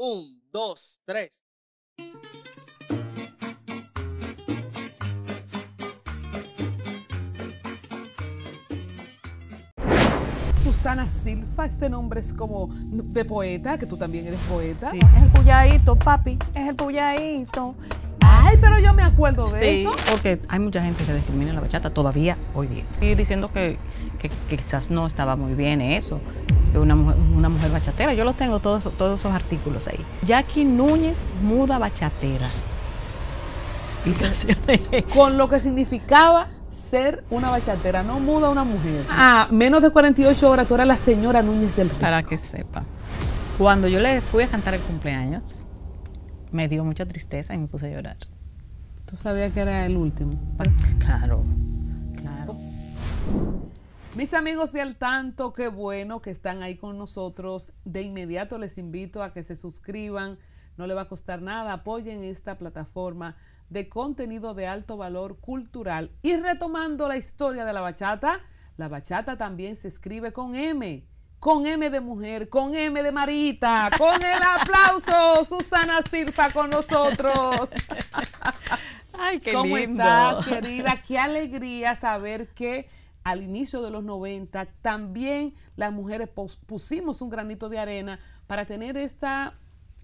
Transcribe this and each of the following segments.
Un, dos, tres. Susana Silfa, este nombre es como de poeta, que tú también eres poeta. es el puyadito, papi, es el puyadito. Ay, pero yo me acuerdo de eso. Porque hay mucha gente que discrimina la bachata todavía hoy día. Y diciendo que quizás no estaba muy bien eso, una mujer, una mujer bachatera. Yo los tengo todos, todos esos artículos ahí. Jackie Núñez, muda bachatera. Con lo que significaba ser una bachatera, no muda una mujer. Ah, menos de 48 horas tú eras la señora Núñez del Para que sepa. Cuando yo le fui a cantar el cumpleaños, me dio mucha tristeza y me puse a llorar. ¿Tú sabías que era el último? Claro, claro. Mis amigos de Al Tanto, qué bueno que están ahí con nosotros. De inmediato les invito a que se suscriban, no le va a costar nada, apoyen esta plataforma de contenido de alto valor cultural. Y retomando la historia de la bachata, la bachata también se escribe con M, con M de mujer, con M de Marita, con el aplauso, Susana Sirpa con nosotros. Ay, qué ¿Cómo estás, querida? Qué alegría saber que al inicio de los 90, también las mujeres pusimos un granito de arena para tener esta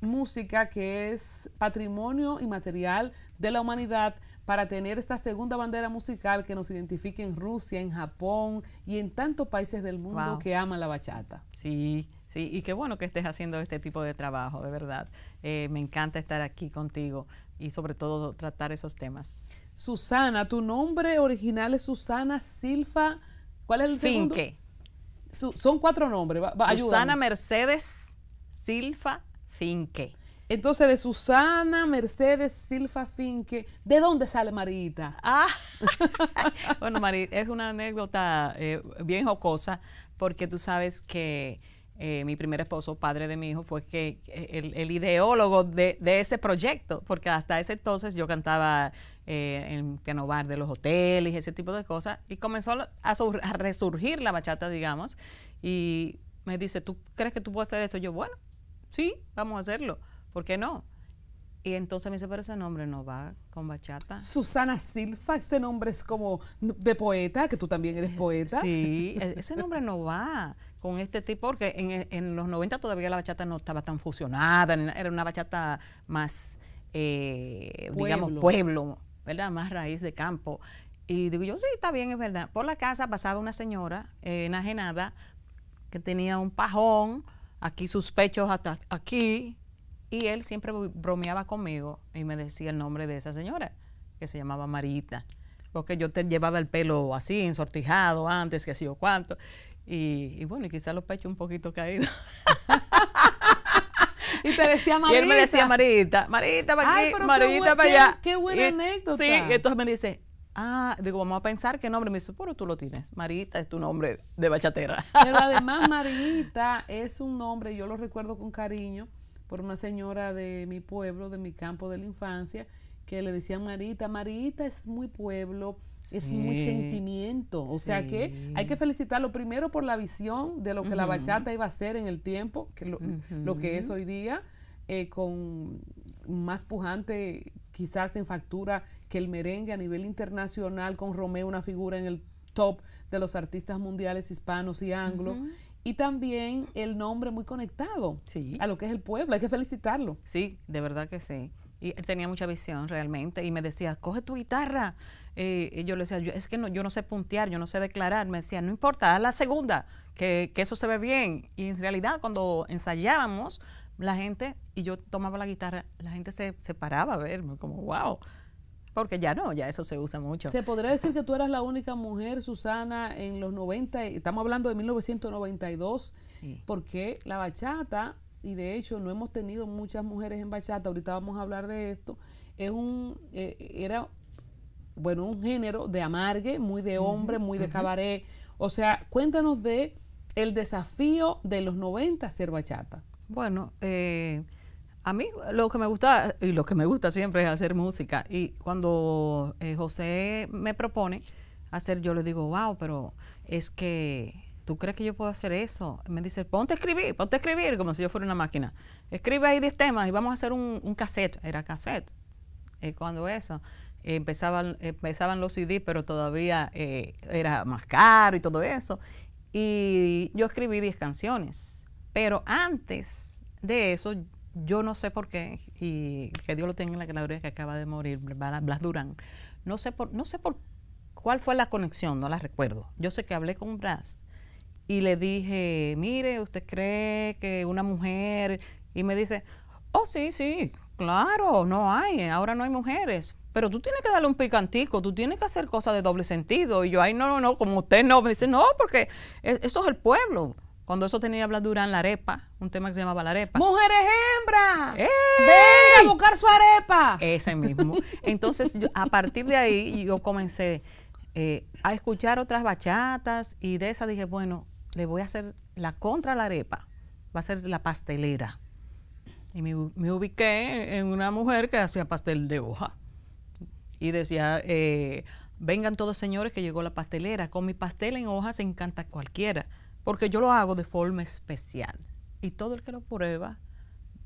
música que es patrimonio inmaterial de la humanidad, para tener esta segunda bandera musical que nos identifique en Rusia, en Japón y en tantos países del mundo que aman la bachata. Sí, sí, y qué bueno que estés haciendo este tipo de trabajo, de verdad. Eh, me encanta estar aquí contigo y sobre todo tratar esos temas. Susana, tu nombre original es Susana Silfa. ¿Cuál es el segundo? Finque. son cuatro nombres. Susana Mercedes Silfa Finque. Entonces, de Susana Mercedes Silfa Finque, ¿de dónde sale Marita? Ah, bueno, Marita, es una anécdota eh, bien jocosa, porque tú sabes que eh, mi primer esposo, padre de mi hijo, fue que el, ideólogo de, ese proyecto, porque hasta ese entonces yo cantaba eh, en piano bar de los hoteles, ese tipo de cosas, y comenzó a, a, resurgir la bachata, digamos, y me dice, ¿tú crees que tú puedes hacer eso? Yo, bueno, sí, vamos a hacerlo, ¿por qué no? Y entonces me dice, pero ese nombre no va con bachata. Susana Silfa, ese nombre es como de poeta, que tú también eres poeta. Sí, e, ese nombre no va con este tipo, porque en, los 90 todavía la bachata no estaba tan fusionada, era una bachata más, eh, digamos, pueblo, ¿verdad? Más raíz de campo. Y digo yo, sí, está bien, es verdad. Por la casa pasaba una señora eh, enajenada que tenía un pajón, aquí sus pechos hasta aquí, y él siempre bromeaba conmigo y me decía el nombre de esa señora, que se llamaba Marita, porque yo te llevaba el pelo así, ensortijado antes, que sé o cuánto. Y, bueno, y quizás los pechos un poquito caídos. y te decía Marita. Y él me decía Marita, Marita para aquí, Marita para allá. Qué buena anécdota. Sí, entonces me dice, ah, digo, vamos a pensar qué nombre. Me dice, pero tú lo tienes. Marita es tu nombre de bachatera. Pero además Marita es un nombre, yo lo recuerdo con cariño, por una señora de mi pueblo, de mi campo de la infancia, que le decían Marita, Marita es muy pueblo, es muy sentimiento. O sea que hay que felicitarlo primero por la visión de lo que la bachata iba a ser en el tiempo, que lo, que es hoy día, eh, con más pujante quizás en factura que el merengue a nivel internacional, con Romeo una figura en el top de los artistas mundiales hispanos y anglos, y también el nombre muy conectado a lo que es el pueblo. Hay que felicitarlo. Sí, de verdad que sí. Y él tenía mucha visión realmente y me decía, coge tu guitarra. Eh, y yo le decía, es que no, yo no sé puntear, yo no sé declarar. Me decía, no importa, haz la segunda, que, que eso se ve bien. Y en realidad cuando ensayábamos, la gente, y yo tomaba la guitarra, la gente se, se paraba a verme, como, wow. Porque ya no, ya eso se usa mucho. ¿Se podría decir que tú eras la única mujer, Susana, en los 90, estamos hablando de 1992, porque la bachata y de hecho no hemos tenido muchas mujeres en bachata, ahorita vamos a hablar de esto, es un, eh, era, bueno, un género de amargue, muy de hombre, muy de cabaret. O sea, cuéntanos de el desafío de los 90 ser bachata. Bueno, eh, a mí lo que me gusta, y lo que me gusta siempre es hacer música. Y cuando eh, José me propone hacer, yo le digo, wow, pero es que ¿tú crees que yo puedo hacer eso? Me dice, ponte a escribir, ponte a escribir, como si yo fuera una máquina. Escribe ahí 10 temas y vamos a hacer un, cassette. Era cassette. Eh, cuando eso. empezaban, los CD, pero todavía eh, era más caro y todo eso. Y yo escribí 10 canciones. Pero antes de eso, yo no sé por qué, y que Dios lo tenga en la gloria que acaba de morir, Blas Durán. No sé por, no sé por cuál fue la conexión, no la recuerdo. Yo sé que hablé con Blas y le dije, mire, ¿usted cree que una mujer? Y me dice, oh, sí, sí, claro, no hay, ahora no hay mujeres. Pero tú tienes que darle un picantico, tú tienes que hacer cosas de doble sentido. Y yo, ay, no, no, no, como usted no. Me dice, no, porque e, eso es el pueblo. Cuando eso tenía Durán, la arepa, un tema que se llamaba la arepa. ¡Mujeres hembras! ¡Eh! ¡Ven a buscar su arepa! Ese mismo. Entonces, yo, a partir de ahí, yo comencé eh, a escuchar otras bachatas y de esa dije, bueno, le voy a hacer la contra la arepa, va a ser la pastelera. Y me, ubiqué en una mujer que hacía pastel de hoja. Y decía, eh, vengan todos señores que llegó la pastelera, con mi pastel en hoja se encanta cualquiera, porque yo lo hago de forma especial. Y todo el que lo prueba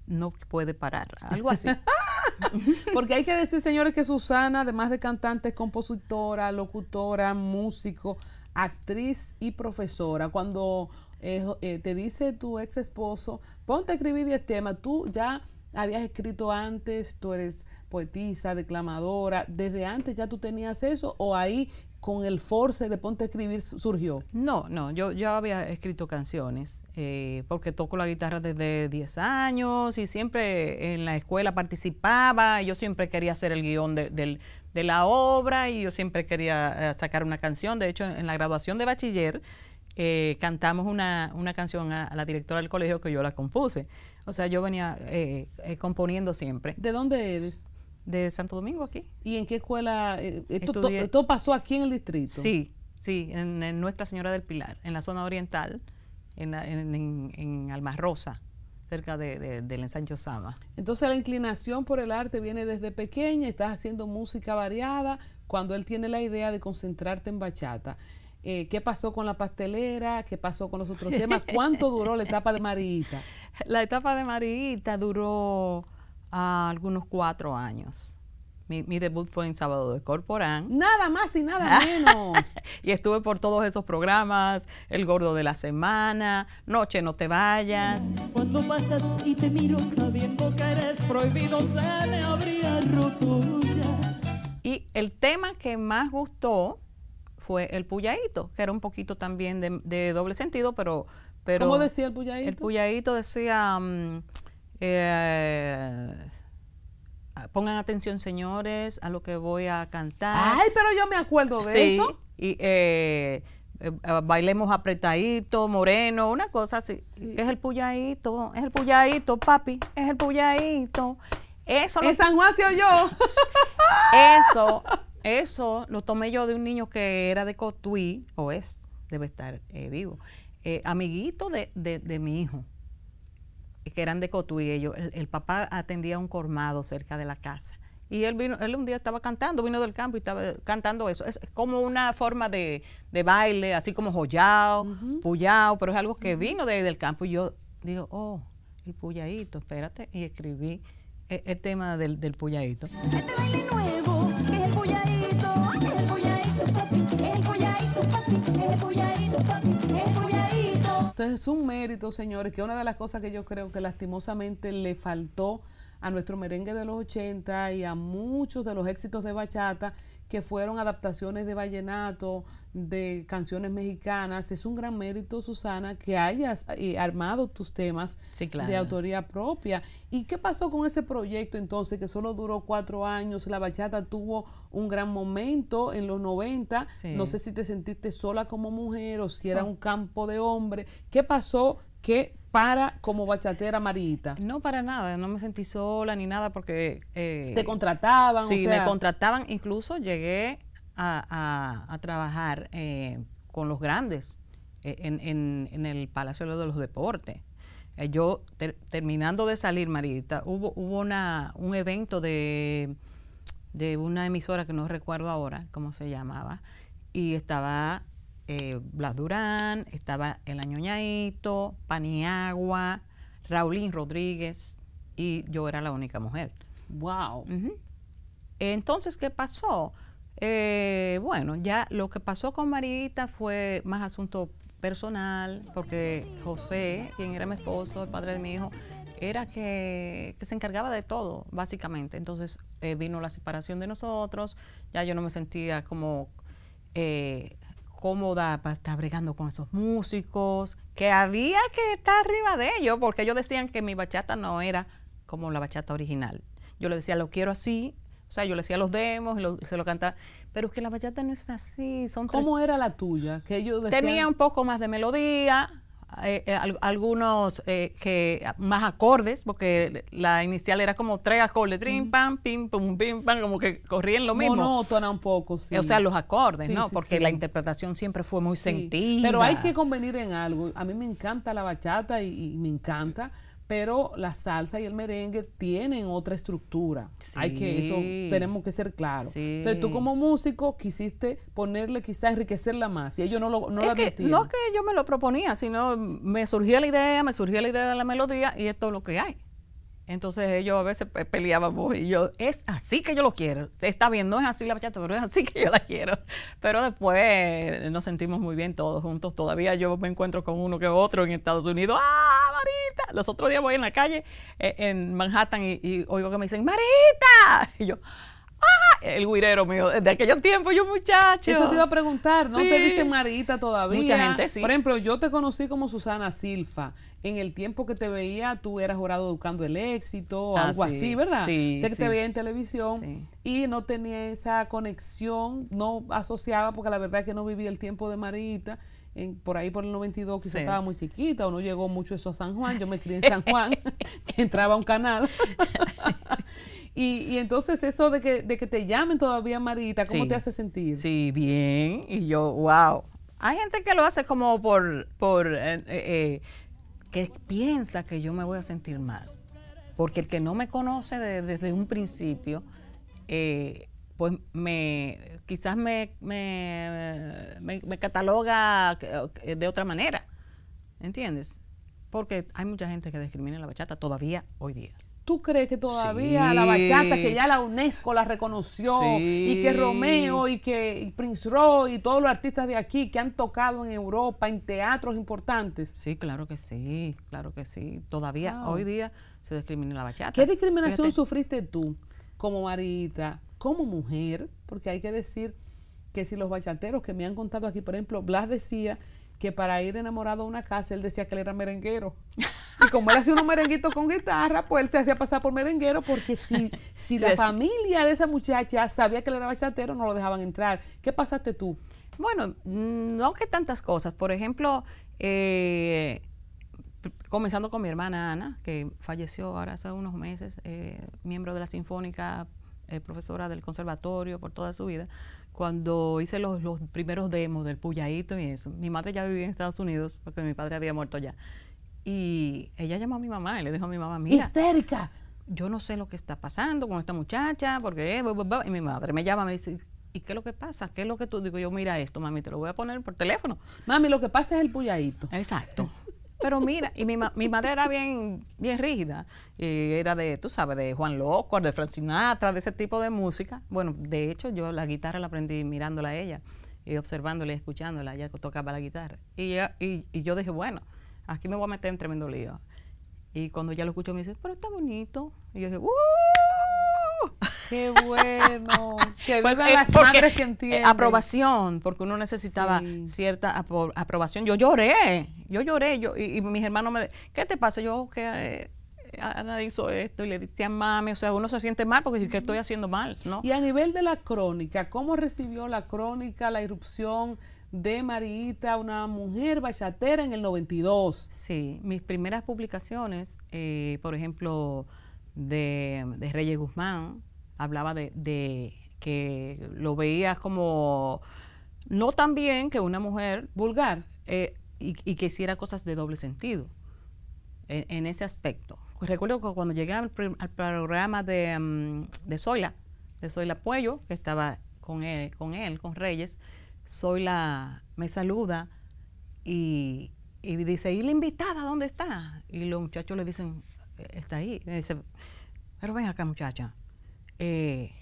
no puede parar, algo así. Porque hay que decir, señores, que Susana, además de cantante, es compositora, locutora, músico, actriz y profesora, cuando eh, eh, te dice tu ex esposo, ponte a escribir el tema, tú ya habías escrito antes, tú eres poetisa, declamadora, desde antes ya tú tenías eso o ahí con el force de ponte a escribir surgió? No, no, yo, ya había escrito canciones eh, porque toco la guitarra desde 10 años y siempre en la escuela participaba, yo siempre quería hacer el guión de, del, de la obra y yo siempre quería eh, sacar una canción. De hecho, en la graduación de bachiller eh, cantamos una, canción a, la directora del colegio que yo la compuse. O sea, yo venía eh, componiendo siempre. ¿De dónde eres? De Santo Domingo, aquí. ¿Y en qué escuela? esto, pasó aquí en el distrito. Sí, sí, en, Nuestra Señora del Pilar, en la zona oriental, en, la, en, en Rosa cerca de, del ensancho Sama. Entonces la inclinación por el arte viene desde pequeña, estás haciendo música variada, cuando él tiene la idea de concentrarte en bachata. Eh, ¿Qué pasó con la pastelera? ¿Qué pasó con los otros temas? ¿Cuánto duró la etapa de Marita? La etapa de Marita duró ah, algunos cuatro años. Mi, debut fue en Sábado de Corporán. Nada más y nada menos. y estuve por todos esos programas, El Gordo de la Semana, Noche No Te Vayas. Cuando pasas y te miro sabiendo que eres prohibido, se me habría Y el tema que más gustó fue el puyaíto, que era un poquito también de, doble sentido, pero, pero... ¿Cómo decía el puyaíto? El puyaíto decía... Mm, eh, Ah, pongan atención señores a lo que voy a cantar. Ay, pero yo me acuerdo de sí, eso. Y eh, eh, ah, bailemos apretadito, moreno, una cosa así. Es el puyadito, es el puyadito, papi, es el puyadito. Eso lo San Eso, eso lo tomé yo de un niño que era de Cotuí, o es, debe estar eh, vivo, amiguito de, de mi hijo que eran de Cotuí, ellos, el, papá atendía un cormado cerca de la casa. Y él vino, él un día estaba cantando, vino del campo y estaba cantando eso. Es como una forma de, baile, así como joyao, uh pero es algo que vino de del campo. Y yo digo, oh, el puyaito, espérate. Y escribí eh, el, tema del, del puyaito. Este baile nuevo. Entonces es un mérito, señores, que una de las cosas que yo creo que lastimosamente le faltó a nuestro merengue de los 80 y a muchos de los éxitos de bachata que fueron adaptaciones de vallenato, de canciones mexicanas. Es un gran mérito, Susana, que hayas eh, armado tus temas de autoría propia. ¿Y qué pasó con ese proyecto entonces, que solo duró cuatro años? La bachata tuvo un gran momento en los 90. No sé si te sentiste sola como mujer o si era un campo de hombre. ¿Qué pasó que para como bachatera marita No, para nada, no me sentí sola ni nada porque... Eh, ¿Te contrataban? Sí, o me contrataban, incluso llegué a, trabajar eh, con los grandes eh, en, el Palacio de los Deportes. yo, terminando de salir, Marita, hubo, hubo una, un evento de, de una emisora que no recuerdo ahora cómo se llamaba, y estaba eh, Blas Durán, estaba El Añoñaito, Paniagua, Raulín Rodríguez y yo era la única mujer. ¡Wow! Entonces, ¿qué pasó? Eh, bueno, ya lo que pasó con Marita fue más asunto personal, porque José, quien era mi esposo, el padre de mi hijo, era que, se encargaba de todo, básicamente. Entonces eh, vino la separación de nosotros, ya yo no me sentía como cómoda para estar bregando con esos músicos, que había que estar arriba de ellos, porque ellos decían que mi bachata no era como la bachata original. Yo le decía, lo quiero así, o sea, yo le decía los demos y, se lo cantaba. Pero es que la bachata no es así. Son ¿Cómo era la tuya? Que ellos decían... Tenía un poco más de melodía, eh, eh, algunos eh, que más acordes, porque la inicial era como tres acordes, trim, pam, pim, pum, pim, pam, como que corrían lo mismo. Monótona un poco, sí. O sea, los acordes, ¿no? porque la interpretación siempre fue muy sentida. Pero hay que convenir en algo. A mí me encanta la bachata y me encanta pero la salsa y el merengue tienen otra estructura. Hay que eso tenemos que ser claros. Entonces tú como músico quisiste ponerle quizás enriquecerla más y ellos no lo no que, No es que yo me lo proponía, sino me surgía la idea, me surgía la idea de la melodía y esto es lo que hay. Entonces ellos a veces pues, peleábamos y yo, es así que yo lo quiero. Está bien, no es así la bachata, pero es así que yo la quiero. Pero después eh, nos sentimos muy bien todos juntos. Todavía yo me encuentro con uno que otro en Estados Unidos. ¡Ah, Marita! Los otros días voy en la calle eh, en Manhattan y, y oigo que me dicen, ¡Marita! Y yo, ¡Ah! El guirero mío, desde aquellos tiempos, yo muchacho. Eso te iba a preguntar, ¿no te dicen Marita todavía? Mucha gente sí. Por ejemplo, yo te conocí como Susana Silfa. En el tiempo que te veía, tú eras jurado educando el éxito, ah, algo así, ¿verdad? Sí, sé que te veía en televisión y no tenía esa conexión, no asociaba, porque la verdad es que no vivía el tiempo de Marita. En, por ahí por el 92 quizá estaba muy chiquita o no llegó mucho eso a San Juan, yo me crié en San Juan, entraba a un canal. Y, entonces eso de que, te llamen todavía Marita, ¿cómo te hace sentir? Sí, bien. Y yo, wow. Hay gente que lo hace como por, por eh, eh, eh, que piensa que yo me voy a sentir mal. Porque el que no me conoce desde un principio, pues me quizás me, me, me, me, cataloga de otra manera. ¿Entiendes? Porque hay mucha gente que discrimina la bachata todavía hoy día. ¿Tú crees que todavía la bachata, que ya la UNESCO la reconoció, y que Romeo y que Prince Roy y todos los artistas de aquí que han tocado en Europa, en teatros importantes? Sí, claro que sí, claro que sí. Todavía hoy día se discrimina la bachata. ¿Qué discriminación sufriste tú como marita, como mujer? Porque hay que decir que si los bachateros que me han contado aquí, por ejemplo, Blas decía que para ir enamorado a una casa él decía que él era merenguero. Y como él hacía unos merenguitos con guitarra, pues él se hacía pasar por merenguero porque si, si la familia de esa muchacha sabía que él era bachatero, no lo dejaban entrar. ¿Qué pasaste tú? Bueno, mm, no que tantas cosas. Por ejemplo, eh, comenzando con mi hermana Ana, que falleció ahora hace unos meses, eh, miembro de la Sinfónica, eh, profesora del conservatorio por toda su vida cuando hice los, los primeros demos del Puyadito y eso. Mi madre ya vivía en Estados Unidos porque mi padre había muerto ya. Y ella llamó a mi mamá y le dijo a mi mamá, mira. ¡Histérica! Yo no sé lo que está pasando con esta muchacha, porque... Y mi madre me llama, me dice, ¿y qué es lo que pasa? ¿Qué es lo que tú? Digo yo, mira esto, mami, te lo voy a poner por teléfono. Mami, lo que pasa es el puyadito. Exacto. Pero mira, y mi, mi madre era bien, bien rígida. Y era de, tú sabes, de Juan Loco, de Frank Sinatra, de ese tipo de música. Bueno, de hecho, yo la guitarra la aprendí mirándola a ella y observándola y escuchándola. Ella tocaba la guitarra. Y, y, y yo dije, bueno, aquí me voy a meter en tremendo lío. Y cuando ella lo escuchó, me dice, pero está bonito. Y yo dije, ¡uh! Qué bueno. que vivan eh, las madres que eh, entienden. Aprobación, porque uno necesitaba cierta aprobación. Yo lloré, yo lloré, yo, y, mis hermanos me ¿qué te pasa? Yo que eh, Ana hizo esto y le decían mami, o sea, uno se siente mal porque que estoy haciendo mal, ¿no? Y a nivel de la crónica, ¿cómo recibió la crónica, la irrupción de Marita, una mujer bachatera en el 92? Sí, mis primeras publicaciones, por ejemplo, de, Reyes Guzmán, hablaba de, que lo veía como no tan bien que una mujer vulgar eh, y, que hiciera cosas de doble sentido en, ese aspecto. Pues recuerdo que cuando llegué al, programa de, mm, de Zoila, de Zoila Puello, que estaba con él, con él, con Reyes, Zoila me saluda y, y dice, ¿y la invitada dónde está? Y los muchachos le dicen, está ahí. me dice, pero ven acá muchacha, eh,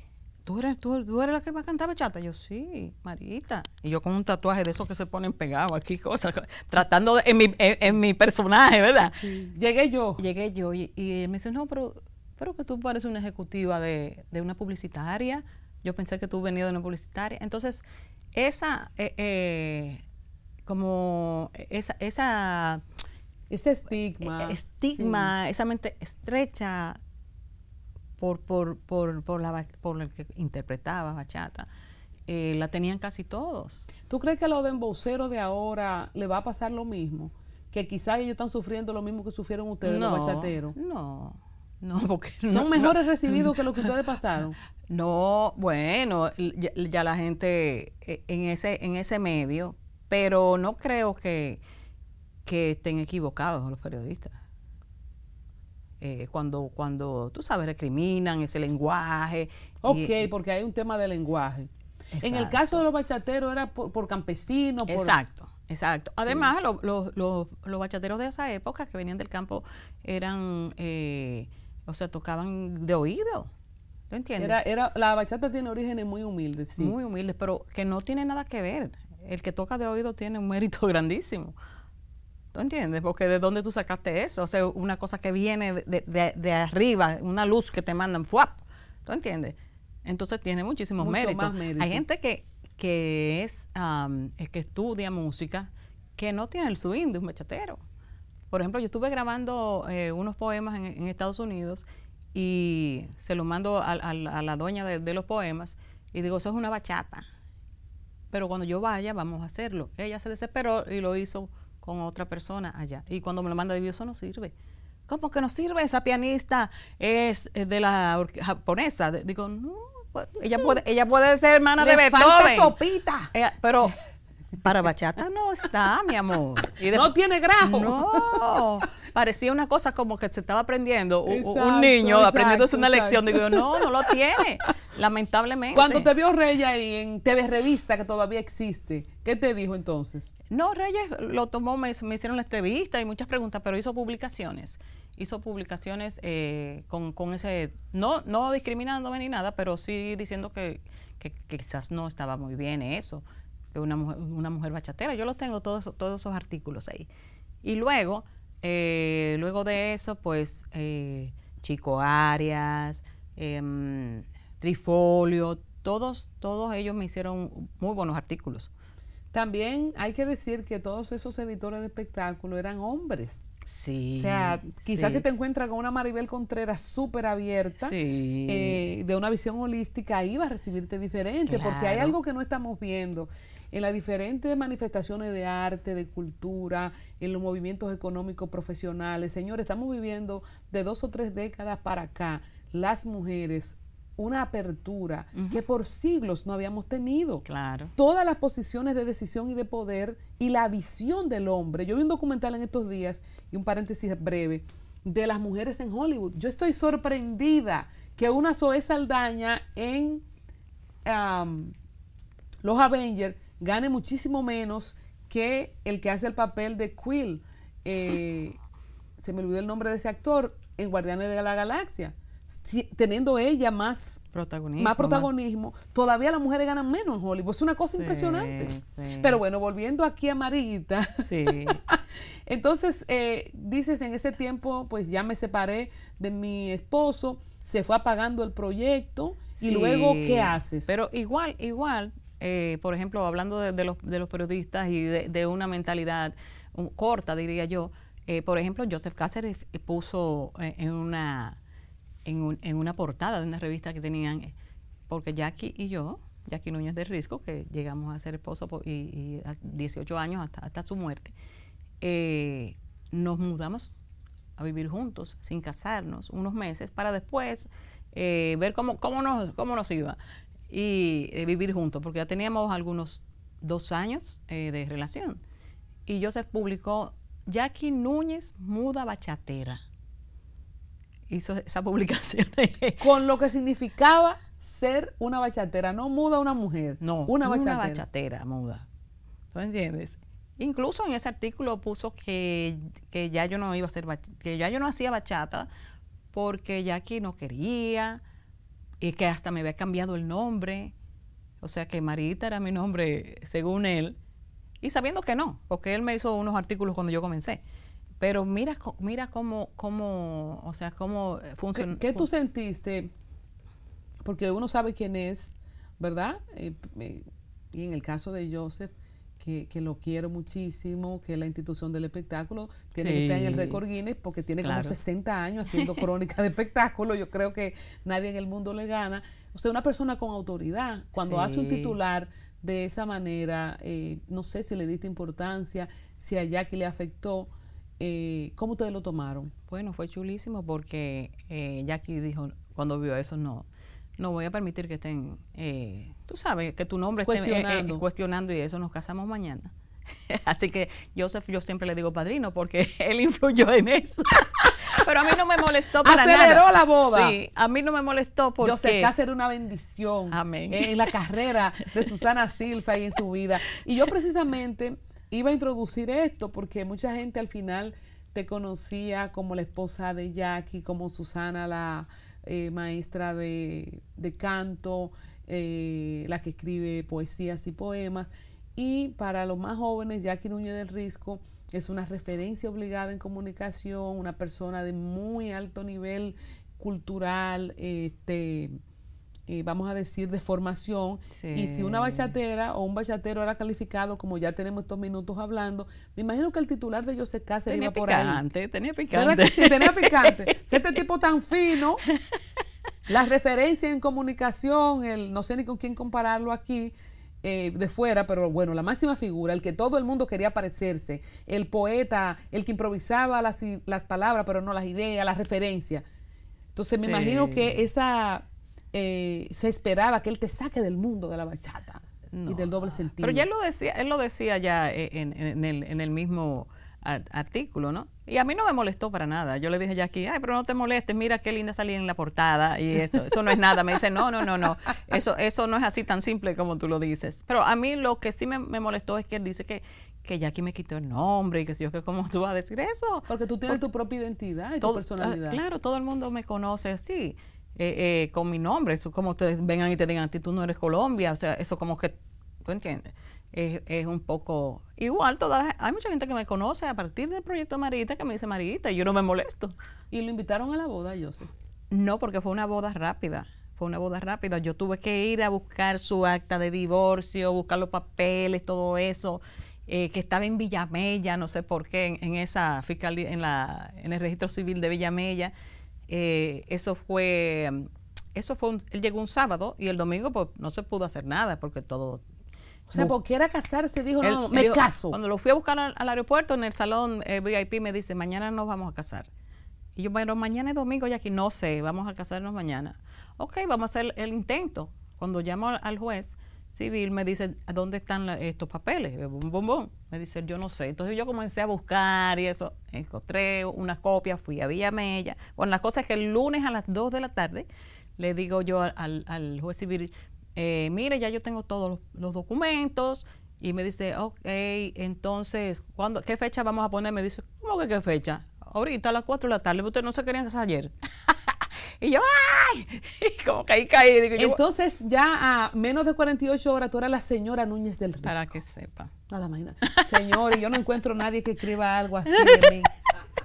¿tú, eres, tú, eres la que va a cantar bachata? Yo, sí, Marita. Y yo con un tatuaje de esos que se ponen pegados aquí, cosas, tratando de, en, mi, personaje, ¿verdad? Llegué yo. Llegué yo y, me dice, no, pero, pero que tú pareces una ejecutiva de, una publicitaria. Yo pensé que tú venías de una publicitaria. Entonces, esa, eh, eh, como, esa, esa este e, e, estigma. Estigma, esa mente estrecha por, por, por, por, la, por el que interpretaba bachata. Eh, la tenían casi todos. ¿Tú crees que a los demboceros de ahora le va a pasar lo mismo? Que quizás ellos están sufriendo lo mismo que sufrieron ustedes, los bachateros. No, no, porque son mejores recibidos que lo que ustedes pasaron. No, bueno, ya, ya la gente eh, en ese, en ese medio, pero no creo que, que estén equivocados los periodistas. Eh, cuando, cuando, tú sabes, recriminan ese lenguaje. Ok, porque hay un tema de lenguaje. En el caso de los bachateros era por, campesinos. Exacto, exacto. Además, los, los, los, bachateros de esa época que venían del campo eran, eh, o sea, tocaban de oído. ¿Lo entiendes? Era, era, la bachata tiene orígenes muy humildes, sí. Muy humildes, pero que no tiene nada que ver. El que toca de oído tiene un mérito grandísimo. ¿Tú entiendes? Porque de dónde tú sacaste eso. O sea, una cosa que viene de, arriba, una luz que te mandan, ¡fuap! ¿Tú entiendes? Entonces tiene muchísimos méritos. Hay gente que, es, que estudia música que no tiene el swing de un bachatero. Por ejemplo, yo estuve grabando eh, unos poemas en, Estados Unidos y se los mando a, la doña de, los poemas y digo, eso es una bachata. Pero cuando yo vaya, vamos a hacerlo. Ella se desesperó y lo hizo con otra persona allá. Y cuando me lo manda, digo, eso no sirve. ¿Cómo que no sirve? Esa pianista es eh, de la japonesa. Digo, no, pues, ella puede, ella puede ser hermana de Beethoven. Falta sopita. Eh, pero para bachata no está, mi amor. no tiene grajo. No parecía una cosa como que se estaba aprendiendo un, niño aprendiéndose una lección. Digo, no, no lo tiene, lamentablemente. Cuando te vio Reyes en TV Revista, que todavía existe, ¿qué te dijo entonces? No, Reyes lo tomó, me, hicieron la entrevista y muchas preguntas, pero hizo publicaciones. Hizo publicaciones eh, con, ese, no, no discriminándome ni nada, pero sí diciendo que, quizás no estaba muy bien eso, que una mujer, una mujer bachatera. Yo los tengo todos, todos esos artículos ahí. Y luego eh, luego de eso, pues eh, Chico Arias, em, Trifolio, todos, todos ellos me hicieron muy buenos artículos. También hay que decir que todos esos editores de espectáculo eran hombres. Sí. O sea, quizás si te encuentras con una Maribel Contreras súper abierta, eh, de una visión holística, ahí a recibirte diferente, porque hay algo que no estamos viendo en las diferentes manifestaciones de arte, de cultura, en los movimientos económicos profesionales. Señores, estamos viviendo de dos o tres décadas para acá las mujeres una apertura que por siglos no habíamos tenido. Claro. Todas las posiciones de decisión y de poder y la visión del hombre. Yo vi un documental en estos días, y un paréntesis breve, de las mujeres en Hollywood. Yo estoy sorprendida que una Zoe Saldaña en Los Avengers gane muchísimo menos que el que hace el papel de Quill. Eh, se me olvidó el nombre de ese actor en Guardianes de la Galaxia. teniendo ella más protagonismo, protagonismo todavía las mujeres ganan menos en Hollywood. Es una cosa impresionante. Pero bueno, volviendo aquí a Marita. Sí. Entonces, eh, dices, en ese tiempo, pues ya me separé de mi esposo, se fue apagando el proyecto. Y luego, ¿qué haces? Pero igual, igual, eh, por ejemplo, hablando de, los, periodistas y de, una mentalidad corta, diría yo, eh, por ejemplo, Joseph Cáceres eh, puso en una, en, una portada de una revista que tenían, porque Jackie y yo, Jackie Núñez de Risco, que llegamos a ser esposos y, a 18 años hasta, hasta su muerte, nos mudamos a vivir juntos, sin casarnos, unos meses, para después ver cómo, cómo, nos, cómo nos iba y eh, vivir juntos, porque ya teníamos algunos dos años eh, de relación. Y Joseph publicó, Jackie Núñez muda bachatera. Hizo esa publicación. Con lo que significaba ser una bachatera, no muda una mujer. No, una bachatera. Una bachatera muda. ¿Tú entiendes? Incluso en ese artículo puso que, ya yo no iba a ser que ya yo no hacía bachata porque Jackie no quería, y que hasta me había cambiado el nombre. O sea que Marita era mi nombre según él. Y sabiendo que no, porque él me hizo unos artículos cuando yo comencé. Pero mira, mira cómo, cómo, o sea, cómo eh, funciona. ¿Qué, tú sentiste? Porque uno sabe quién es, ¿verdad? Eh, eh, y en el caso de Joseph, que, lo quiero muchísimo, que es la institución del espectáculo, tiene que estar en el récord Guinness porque tiene como 60 años haciendo crónica de espectáculo, yo creo que nadie en el mundo le gana. O sea, una persona con autoridad, cuando hace un titular de esa manera, eh, no sé si le diste importancia, si a Jackie le afectó, eh, ¿cómo ustedes lo tomaron? Bueno, fue chulísimo porque eh, Jackie dijo, cuando vio eso, no, no voy a permitir que estén, eh, tú sabes, que tu nombre esté eh, eh, cuestionando y eso nos casamos mañana. Así que yo siempre le digo padrino porque él influyó en eso. Pero a mí no me molestó para Aceleró la boda. Sí, a mí no me molestó porque... que hacer una bendición. Amén. En la carrera de Susana Silva y en su vida. Y yo precisamente iba a introducir esto porque mucha gente al final te conocía como la esposa de Jackie, como Susana la eh, maestra de, canto, eh, la que escribe poesías y poemas. Y para los más jóvenes, Jackie Núñez del Risco es una referencia obligada en comunicación, una persona de muy alto nivel cultural, este, vamos a decir, de formación. Y si una bachatera o un bachatero era calificado, como ya tenemos estos minutos hablando, me imagino que el titular de José Cáceres tenía iba por picante, ahí. Tenía picante, tenía picante. este tipo tan fino, La referencia en comunicación, el, no sé ni con quién compararlo aquí, eh, de fuera, pero bueno, la máxima figura, el que todo el mundo quería parecerse, el poeta, el que improvisaba las, palabras, pero no las ideas, las referencias. Entonces me imagino que esa eh, se esperaba que él te saque del mundo de la bachata y del doble sentido. Pero ya lo decía, él lo decía ya eh, en, el, mismo artículo, ¿no? Y a mí no me molestó para nada. Yo le dije a aquí, ay, pero no te molestes, mira qué linda salí en la portada y esto, eso no es nada. Me dice, no, no, no, no, eso, eso no es así tan simple como tú lo dices. Pero a mí lo que sí me, molestó es que él dice que, que Jackie me quitó el nombre y que si yo que cómo tú vas a decir eso. Porque tú tienes tu propia identidad y tu ah, personalidad. Claro, todo el mundo me conoce así. Eh, eh, con mi nombre. Eso es como ustedes vengan y te digan, tú no eres Colombia. O sea, eso como que, ¿tú entiendes? Es, un poco igual. Toda hay mucha gente que me conoce a partir del proyecto Marita que me dice Marita y yo no me molesto. ¿Y lo invitaron a la boda, yo sé. No, porque fue una boda rápida. Fue una boda rápida. Yo tuve que ir a buscar su acta de divorcio, buscar los papeles, todo eso. Eh, que estaba en Villamella, no sé por qué, en, esa fiscalía, en, la, en el registro civil de Villamella. Eh, eso fue, mm, eso fue él llegó un sábado y el domingo pues no se pudo hacer nada porque todo... O sea, porque era casarse, dijo, no, me caso. Cuando lo fui a buscar al, aeropuerto, en el salón eh, VIP, me dice, mañana nos vamos a casar. Y yo, bueno, mañana es domingo, ya aquí no sé, vamos a casarnos mañana. Ok, vamos a hacer el, intento. Cuando llamo al juez, civil me dice, dónde están estos papeles? Me dice, yo no sé. Entonces yo comencé a buscar y eso, encontré una copia, fui a Villamella. Bueno, la cosa es que el lunes a las 2 de la tarde le digo yo al, al juez civil, eh, mire, ya yo tengo todos los, documentos. Y me dice, ok, entonces, cuando ¿qué fecha vamos a poner? Me dice, ¿cómo que qué fecha? Ahorita a las 4 de la tarde, ustedes no se querían sea ayer. Y yo, ¡ay! Y como caí, caí. Entonces, ya a menos de 48 horas, tú eras la señora Núñez del Risco. Para que sepa. Nada más. Señor, Señores, yo no encuentro nadie que escriba algo así de mí.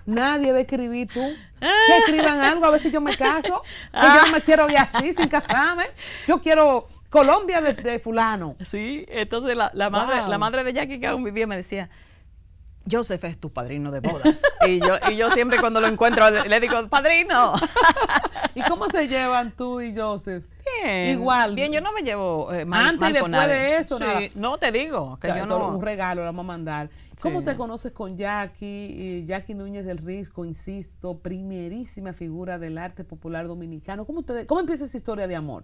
Nadie va a escribir tú. Que escriban algo, a ver si yo me caso. yo me quiero ir así, sin casarme. Yo quiero Colombia de, fulano. Sí, entonces la, madre, la madre de Jackie que aún vivía me decía, Joseph es tu padrino de bodas. y, yo, y yo siempre cuando lo encuentro le, digo, padrino. ¿Y cómo se llevan tú y Joseph? Bien. Igual. Bien, yo no me llevo eh, mal, Antes y después de eso, sí, No te digo, que yo no. Un regalo lo vamos a mandar. ¿Cómo te conoces con Jackie? Jackie Núñez del Risco, insisto, primerísima figura del arte popular dominicano. ¿Cómo, te, cómo empieza esa historia de amor?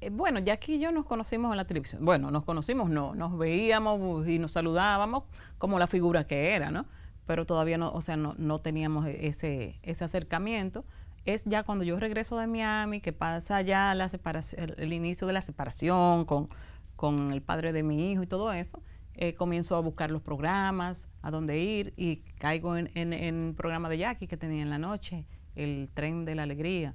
Eh, bueno, Jackie y yo nos conocimos en la televisión. Bueno, nos conocimos, no, nos veíamos y nos saludábamos como la figura que era, ¿no? Pero todavía no, o sea, no, teníamos e-, ese, acercamiento. Es ya cuando yo regreso de Miami, que pasa ya la separación, el, inicio de la separación con, el padre de mi hijo y todo eso, eh, comienzo a buscar los programas, a dónde ir, y caigo en, en, el programa de Jackie que tenía en la noche, el tren de la alegría,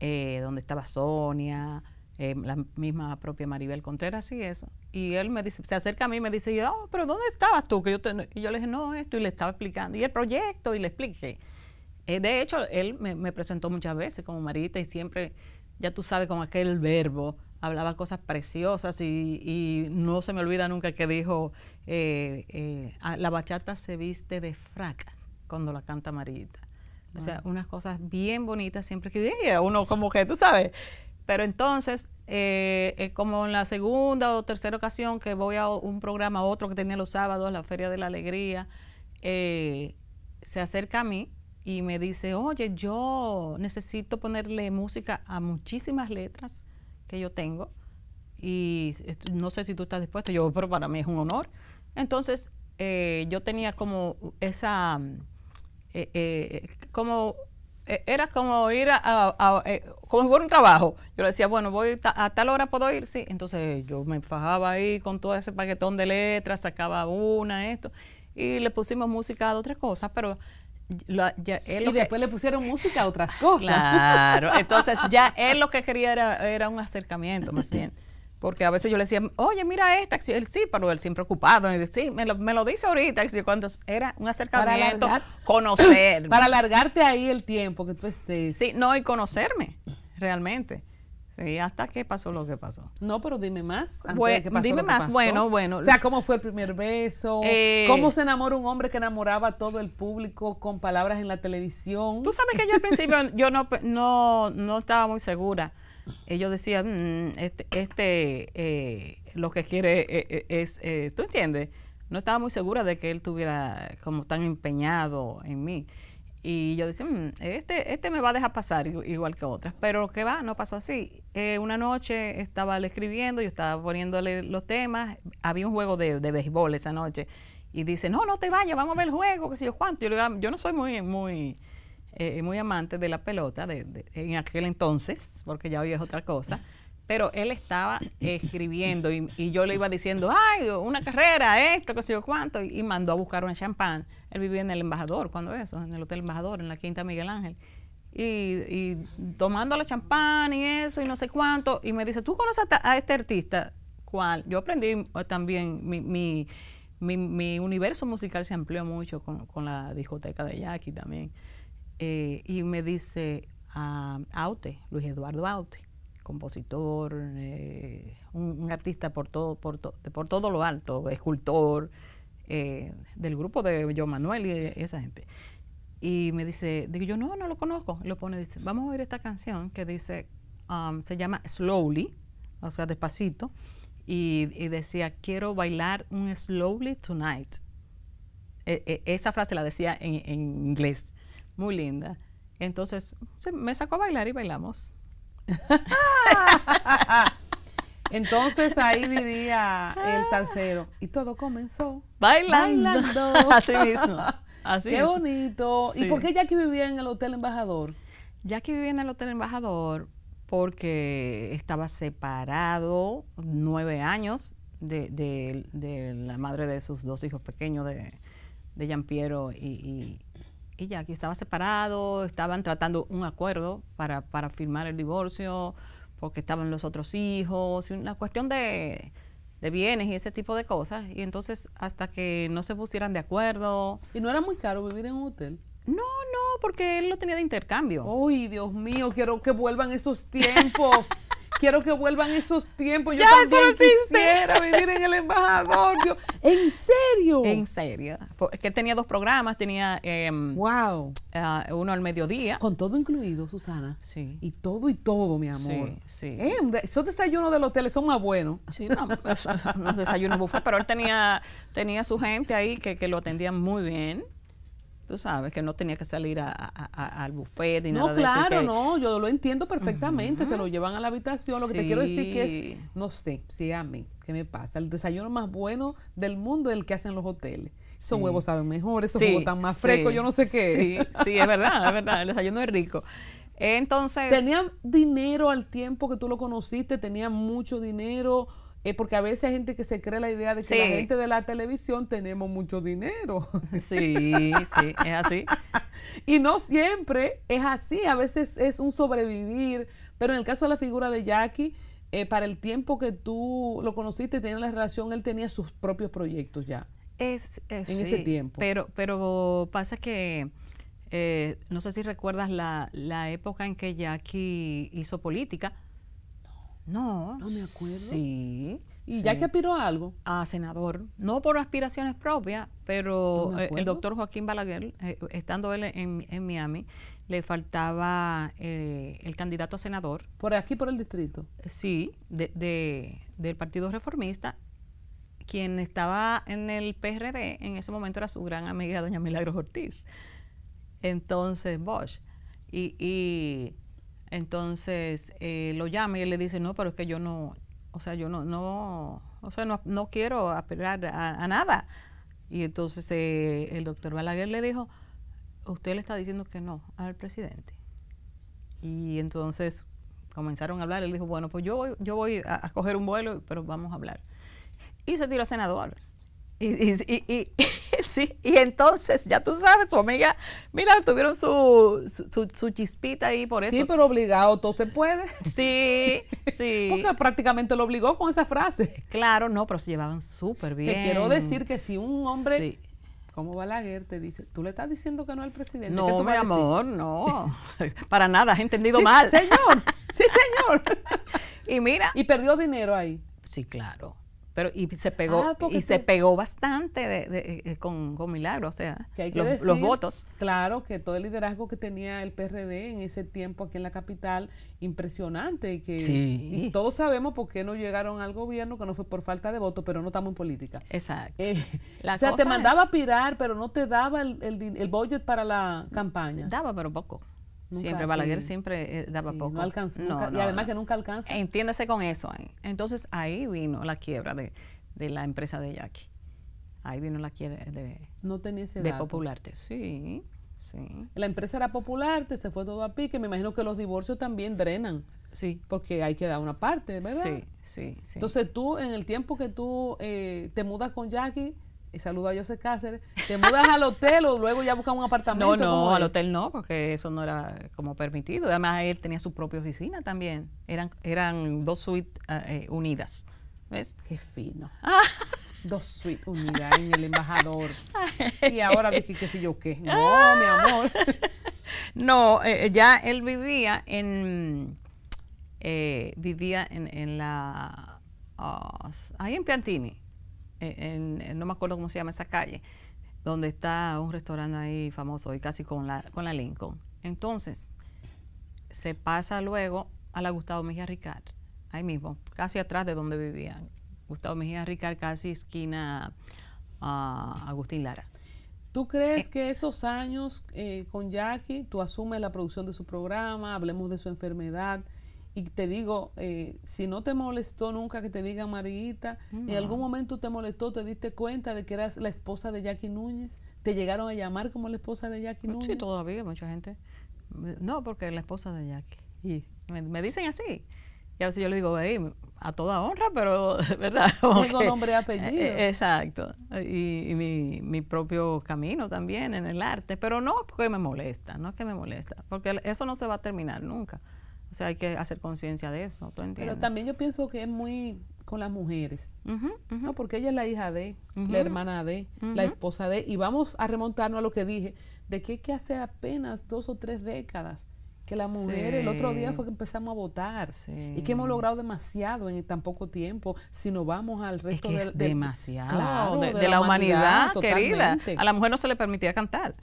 eh, donde estaba Sonia, eh, la misma propia Maribel Contreras y eso. Y él me dice, se acerca a mí y me dice, yo, oh, pero ¿dónde estabas tú? Que yo y yo le dije, no, esto, y le estaba explicando, y el proyecto, y le expliqué. Eh, de hecho, él me, presentó muchas veces como Marita y siempre, ya tú sabes, con aquel verbo, hablaba cosas preciosas y, no se me olvida nunca que dijo, eh, eh ah, la bachata se viste de fraca cuando la canta Marita. O sea, unas cosas bien bonitas siempre que uno como que, tú sabes, pero entonces, eh, como en la segunda o tercera ocasión que voy a un programa, otro que tenía los sábados, la Feria de la Alegría, eh, se acerca a mí y me dice, oye, yo necesito ponerle música a muchísimas letras que yo tengo y no sé si tú estás dispuesto, yo, pero para mí es un honor. Entonces, eh, yo tenía como esa, mm, eh, como eh, era como ir a, eh, como si fuera un trabajo. Yo le decía, bueno, voy a tal hora puedo ir, sí. Entonces yo me fajaba ahí con todo ese paquetón de letras, sacaba una, esto, y le pusimos música a otras cosas, pero y después le pusieron música a otras cosas. Claro, entonces ya él lo que quería era, era un acercamiento más bien. Porque a veces yo le decía, oye, mira esta. Él, sí, pero él siempre ocupado. sí, me lo, me lo, dice ahorita. Cuando era un acercamiento, conocer. Para alargarte ahí el tiempo que tú estés. Sí, no, y conocerme, realmente. Sí, hasta qué pasó lo que pasó. No, pero dime más. bueno, dime más, bueno, bueno. O sea, ¿cómo fue el primer beso? Eh, ¿Cómo se enamora un hombre que enamoraba a todo el público con palabras en la televisión? Tú sabes que yo al principio yo no, no, no estaba muy segura ellos decían, mm, este, este eh, lo que quiere eh, eh, es, ¿tú entiendes? No estaba muy segura de que él tuviera como tan empeñado en mí. Y yo decía, mm, este, este me va a dejar pasar igual que otras. Pero que va, no pasó así. una noche estaba escribiendo, yo estaba poniéndole los temas. Había un juego de, béisbol esa noche. Y dice, no, no te vayas, vamos a ver el juego, qué sé yo cuánto. Yo le digo, ah, yo no soy muy, muy eh, muy amante de la pelota en aquel entonces, porque ya hoy es otra cosa. Pero él estaba escribiendo y, yo le iba diciendo, ay, una carrera, esto, qué sé yo cuánto, y, mandó a buscar un champán. Él vivía en el Embajador, cuando eso, en el Hotel Embajador, en la Quinta Miguel Ángel. Y, tomando la champán y eso, y no sé cuánto, y me dice, ¿tú conoces a, este artista? ¿Cuál? Yo aprendí eh, también mi, mi mi, universo musical se amplió mucho con, con la discoteca de Jackie también. Eh, y me dice a ah, Aute, Luis Eduardo Aute, compositor, eh, un, artista por todo, por, por todo lo alto, escultor, eh, del grupo de Yo Manuel y esa gente. Y me dice, digo yo, no, no lo conozco. Y lo pone, dice, vamos a oír esta canción que dice, um, se llama Slowly, o sea, despacito. Y, decía, quiero bailar un Slowly Tonight. E, e, esa frase la decía en, en inglés muy linda. Entonces se me sacó a bailar y bailamos. Entonces ahí vivía el salsero. Y todo comenzó bailando. Así mismo. Así qué bonito. ¿Y por qué Jackie vivía en el Hotel Embajador? Jackie vivía en el Hotel Embajador porque estaba separado nueve años de, de, de la madre de sus dos hijos pequeños, de, de Jean Piero y, y ya, estaba separado, estaban tratando un acuerdo para, firmar el divorcio, porque estaban los otros hijos, una cuestión de, de bienes y ese tipo de cosas. Y entonces, hasta que no se pusieran de acuerdo. ¿Y no era muy caro vivir en un hotel? No, no, porque él lo tenía de intercambio. ¡Ay, Dios mío! Quiero que vuelvan esos tiempos. Quiero que vuelvan esos tiempos. Yo ya también quisiera vivir en el embajador. ¿En serio? En serio. Porque que tenía dos programas. Tenía. Eh, em, ah, ¡Wow! uno al mediodía. Con todo incluido, Susana. Sí. Y todo y todo, mi amor. Sí, sí. Em, eh, esos desayunos del los hoteles son más buenos. Sí, no, los desayunos buffet, pero él tenía, tenía su gente ahí que, que lo atendían muy bien tú sabes, que no tenía que salir al buffet ni no, nada claro, No, claro, no, yo lo entiendo perfectamente, se lo llevan a la habitación, lo que te quiero decir que es, no sé, sí, a mí, ¿qué me pasa? El desayuno más bueno del mundo es el que hacen los hoteles. Esos huevos saben mejor, esos huevos están más frescos, yo no sé qué. Sí, sí, es verdad, es verdad, el desayuno es rico. Entonces. ¿tenían dinero al tiempo que tú lo conociste? ¿Tenían mucho dinero? porque a veces hay gente que se cree la idea de que la gente de la televisión tenemos mucho dinero. Sí, sí, es así. y no siempre es así, a veces es un sobrevivir, pero en el caso de la figura de Jackie, eh, para el tiempo que tú lo conociste, tenías la relación, él tenía sus propios proyectos ya. Es, es eh, en ese tiempo. Pero, pero pasa que, eh, no sé si recuerdas la, la época en que Jackie hizo política no. No me acuerdo. Sí. ¿Y ya que aspiró a algo? A senador. No por aspiraciones propias, pero el doctor Joaquín Balaguer, eh, estando él en, Miami, le faltaba eh, el candidato a senador. ¿Por aquí, por el distrito? Sí, de, del Partido Reformista. Quien estaba en el PRD en ese momento era su gran amiga, doña Milagros Ortiz. Entonces, Bosch. y entonces eh, lo llama y él le dice, no, pero es que yo no, o sea, yo no, no, o sea, no, no quiero apelar a, nada. Y entonces eh, el doctor Balaguer le dijo, usted le está diciendo que no al presidente. Y entonces comenzaron a hablar, él dijo, bueno, pues yo voy, yo voy a, a coger un vuelo, pero vamos a hablar. Y se tiró a senador. Y, y, sí, y, entonces, ya tú sabes, su amiga, mira, tuvieron su, su, su chispita ahí por eso. Sí, pero obligado, todo se puede. Sí, sí. Porque prácticamente lo obligó con esa frase. Claro, no, pero se llevaban súper bien. Te quiero decir que si un hombre como Balaguer te dice, tú le estás diciendo que no al presidente. No, mi amor, no. Para nada, has entendido sí, Señor, sí, señor. y mira. Y perdió dinero ahí. Sí, claro. Pero, y se pegó, ah, y se, pegó bastante de, eh, eh, con, con, Milagro, o sea, los, votos. Claro, que todo el liderazgo que tenía el PRD en ese tiempo aquí en la capital, impresionante. Y que todos sabemos por qué no llegaron al gobierno, que no fue por falta de votos, pero no estamos en política. Exacto. Eh, o sea, te mandaba a pirar, pero no te daba el, el, el budget para la campaña. Daba, pero poco siempre, Balaguer siempre eh, daba poco. No y además que nunca alcanza. Entiéndase con eso. ¿eh? Entonces ahí vino la quiebra de, la empresa de Jackie. Ahí vino la quiebra de, no de Popularte. Sí, sí. La empresa era Popularte, se fue todo a pique. Me imagino que los divorcios también drenan. Sí. Porque hay que dar una parte, ¿verdad? Sí, sí. Entonces tú, en el tiempo que tú eh, te mudas con Jackie y eh, saluda a José Cáceres, te mudas al hotel o luego ya buscas un apartamento. No, no, al hotel no, porque eso no era como permitido. Además, él tenía su propia oficina también. Eran, eran dos suites ah, eh, unidas. ¿Ves? Qué fino. Dos suites unidas en el embajador. y ahora dije, qué sé yo qué. No, mi amor. no, eh, ya él vivía en. vivía en, en la. Ah, ahí en Piantini no me acuerdo cómo se llama esa calle, donde está un restaurante ahí famoso y casi con la, con la Lincoln. Entonces, se pasa luego a la Gustavo Mejía Ricard, ahí mismo, casi atrás de donde vivían. Gustavo Mejía Ricard, casi esquina a Agustín Lara. ¿Tú crees eh, que esos años eh, con Jackie, tú asumes la producción de su programa, hablemos de su enfermedad, y te digo, eh, si no te molestó nunca que te diga Mariguita, en algún momento te molestó, te diste cuenta de que eras la esposa de Jackie Núñez, te llegaron a llamar como la esposa de Jackie pues Núñez. Sí, todavía mucha gente. No, porque es la esposa de Jackie. Y me, dicen así. Y a veces yo le digo, a toda honra, pero, ¿verdad? Tengo nombre y eh, apellido. Eh, exacto. Y, mi, mi, propio camino también en el arte. Pero no porque me molesta, no es que me molesta, porque eso no se va a terminar nunca. O sea, hay que hacer conciencia de eso, Pero también yo pienso que es muy con las mujeres, Porque ella es la hija de, la hermana de, la esposa de, y vamos a remontarnos a lo que dije, de que, que hace apenas dos o tres décadas que las mujeres, el otro día fue que empezamos a votar y que hemos logrado demasiado en tan poco tiempo si no vamos al resto del, demasiado de, la, humanidad, humanidad querida a la mujer no se le permitía cantar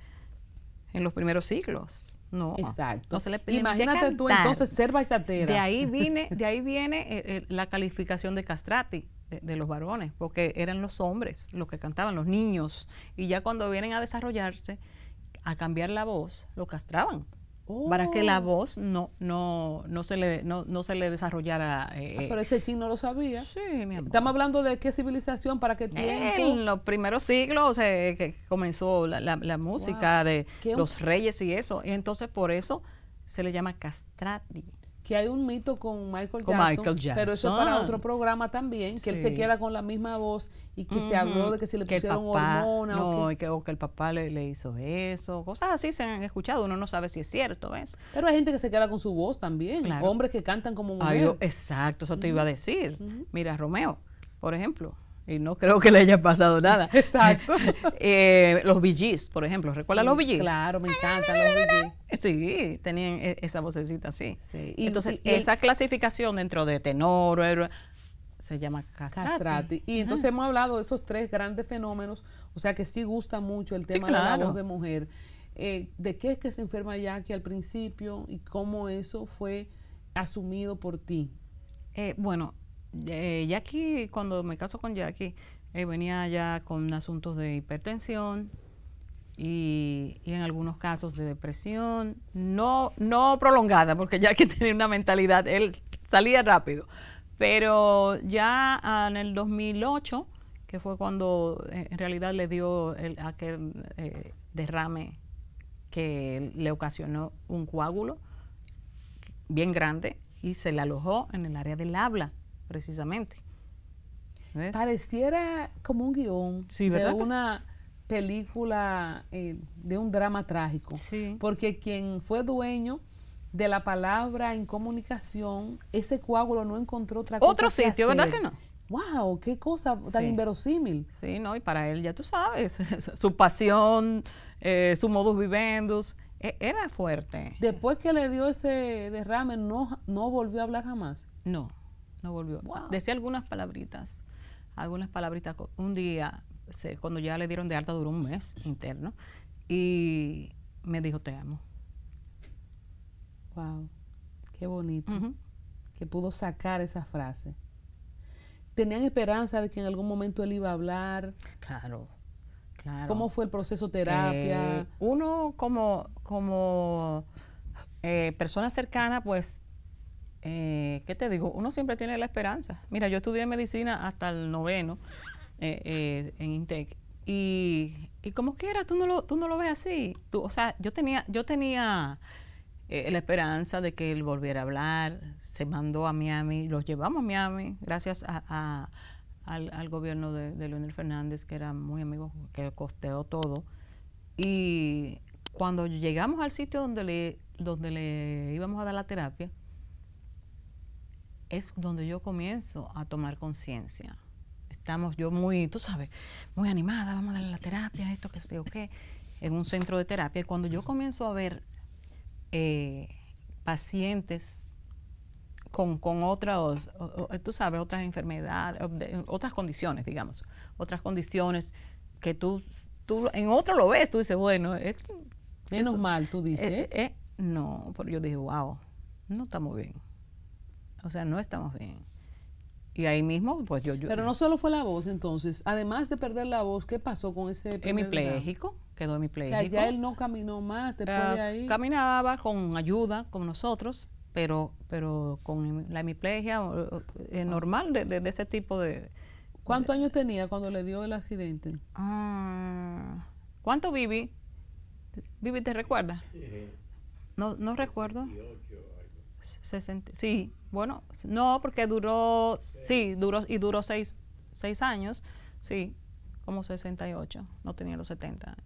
en los primeros siglos no. Exacto. Imagínate tú entonces ser bachatera. De ahí viene, de ahí viene eh, eh, la calificación de castrati. De, de, los varones, porque eran los hombres los que cantaban, los niños. Y ya cuando vienen a desarrollarse, a cambiar la voz, lo castraban. Para que la oh. voz no, no, no, se, le, no, no se le desarrollara. Eh, ah, eh. pero ese ching lo sabía. Estamos hablando de qué civilización, para qué tiempo. En los primeros siglos eh, que comenzó la, la, música de los reyes y eso. Y entonces por eso se le llama castrati que hay un mito con Michael, Jackson, pero eso para otro programa también, que él se queda con la misma voz y que se habló de que se le pusieron hormonas. o, que, el papá le, hizo eso, cosas así se han escuchado, uno no sabe si es cierto, ¿ves? Pero hay gente que se queda con su voz también, hombres que cantan como un Ay, exacto, eso te iba a decir. Mira, Romeo, por ejemplo, y no creo que le haya pasado nada. Exacto. Eh, los VGs, por ejemplo, ¿recuerdas los VGs. Claro, me encantan los BGs. Sí, tenían e, esa vocecita así. Sí. entonces, esa clasificación dentro de tenor, eh, se llama castrati. Y entonces hemos hablado de esos tres grandes fenómenos, o sea que sí gusta mucho el tema de la voz de mujer. Eh, ¿De qué es que se enferma Jackie al principio y cómo eso fue asumido por ti? Eh, bueno, eh, Jackie, cuando me caso con Jackie, eh, venía ya con asuntos de hipertensión y, en algunos casos de depresión, no, no prolongada, porque Jackie tenía una mentalidad, él salía rápido, pero ya en el 2008, que fue cuando eh, en realidad le dio el, aquel derrame que le ocasionó un coágulo bien grande y se le alojó en el área del habla precisamente. Pareciera como un guión de una película, eh, de un drama trágico. Porque quien fue dueño de la palabra en comunicación, ese coágulo no encontró otra cosa. Otro sitio, ¿verdad que no? ¡Wow! ¡Qué cosa tan inverosímil! Sí, no, y para él, ya tú sabes, su pasión, eh, su modus vivendus, e, era fuerte. Después que le dio ese derrame, no, no volvió a hablar jamás. No volvió. Decía algunas palabritas, algunas palabritas. Un día, cuando ya le dieron de alta, duró un mes interno, y me dijo, te amo. Wow, qué bonito. Que pudo sacar esa frase. ¿Tenían esperanza de que en algún momento él iba a hablar? Claro, claro. ¿Cómo fue el proceso terapia? Eh, uno como, como eh, persona cercana, pues eh, ¿qué te digo? Uno siempre tiene la esperanza. Mira, yo estudié medicina hasta el noveno eh, eh, en Intec y, como quiera, tú no lo, tú no lo ves así. Tú, o sea, yo tenía, yo tenía la esperanza de que él volviera a hablar, se mandó a Miami, los llevamos a Miami, gracias al, gobierno de, de, Leonel Fernández, que era muy amigo, que costeó todo. Y cuando llegamos al sitio donde le, donde le íbamos a dar la terapia, es donde yo comienzo a tomar conciencia. Estamos yo muy, tú sabes, muy animada, vamos a darle la terapia, esto, que sé qué, en un centro de terapia. Y cuando yo comienzo a ver eh, pacientes con, otras, tú sabes, otras enfermedades, otras condiciones, digamos, otras condiciones que tú, tú en otro lo ves, tú dices, bueno, es, menos mal, tú dices. Eh, eh, no, pero yo dije, wow, no estamos bien. O sea, no estamos bien. Y ahí mismo, pues yo, yo Pero no solo fue la voz, entonces. Además de perder la voz, ¿qué pasó con ese... Hemipléjico, quedó hemipléjico. O sea, ya él no caminó más después ah, de ahí. Caminaba con ayuda, con nosotros, pero pero con la hemiplegia eh, ah. normal de, ese tipo de... ¿Cuántos años tenía cuando le dio el accidente? Ah, ¿Cuánto viví? Vivi, ¿te recuerdas? Eh, no, no recuerdo sí, bueno, no, porque duró, sí, duró, y duró seis, años, sí, como 68, no tenía los 70 años.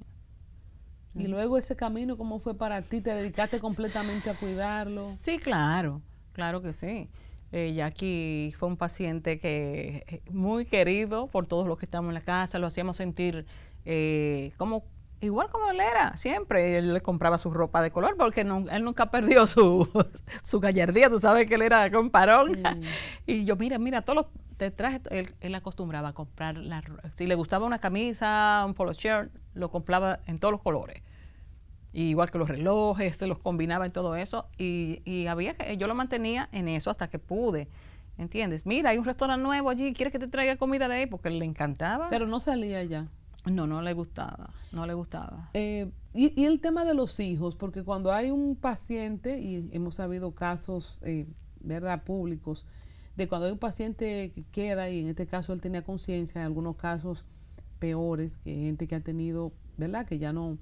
Y luego ese camino, ¿cómo fue para ti? ¿Te dedicaste completamente a cuidarlo? Sí, claro, claro que sí. Eh, Jackie fue un paciente que eh, muy querido por todos los que estamos en la casa, lo hacíamos sentir eh, como Igual como él era, siempre él le compraba su ropa de color porque él nunca perdió su, gallardía, tú sabes que él era comparón. Y yo, mira, mira, todos los te traje, él, él, acostumbraba a comprar, la, si le gustaba una camisa, un polo shirt, lo compraba en todos los colores. igual que los relojes, se los combinaba en todo eso. Y, y había que, yo lo mantenía en eso hasta que pude. ¿Entiendes? Mira, hay un restaurante nuevo allí, ¿quieres que te traiga comida de ahí? Porque le encantaba. Pero no salía ya. No, no le gustaba, no le gustaba. Eh, y, el tema de los hijos, porque cuando hay un paciente, y hemos sabido casos, eh, ¿verdad?, públicos, de cuando hay un paciente que queda, y en este caso él tenía conciencia, en algunos casos peores, que gente que ha tenido, ¿verdad?, que ya no...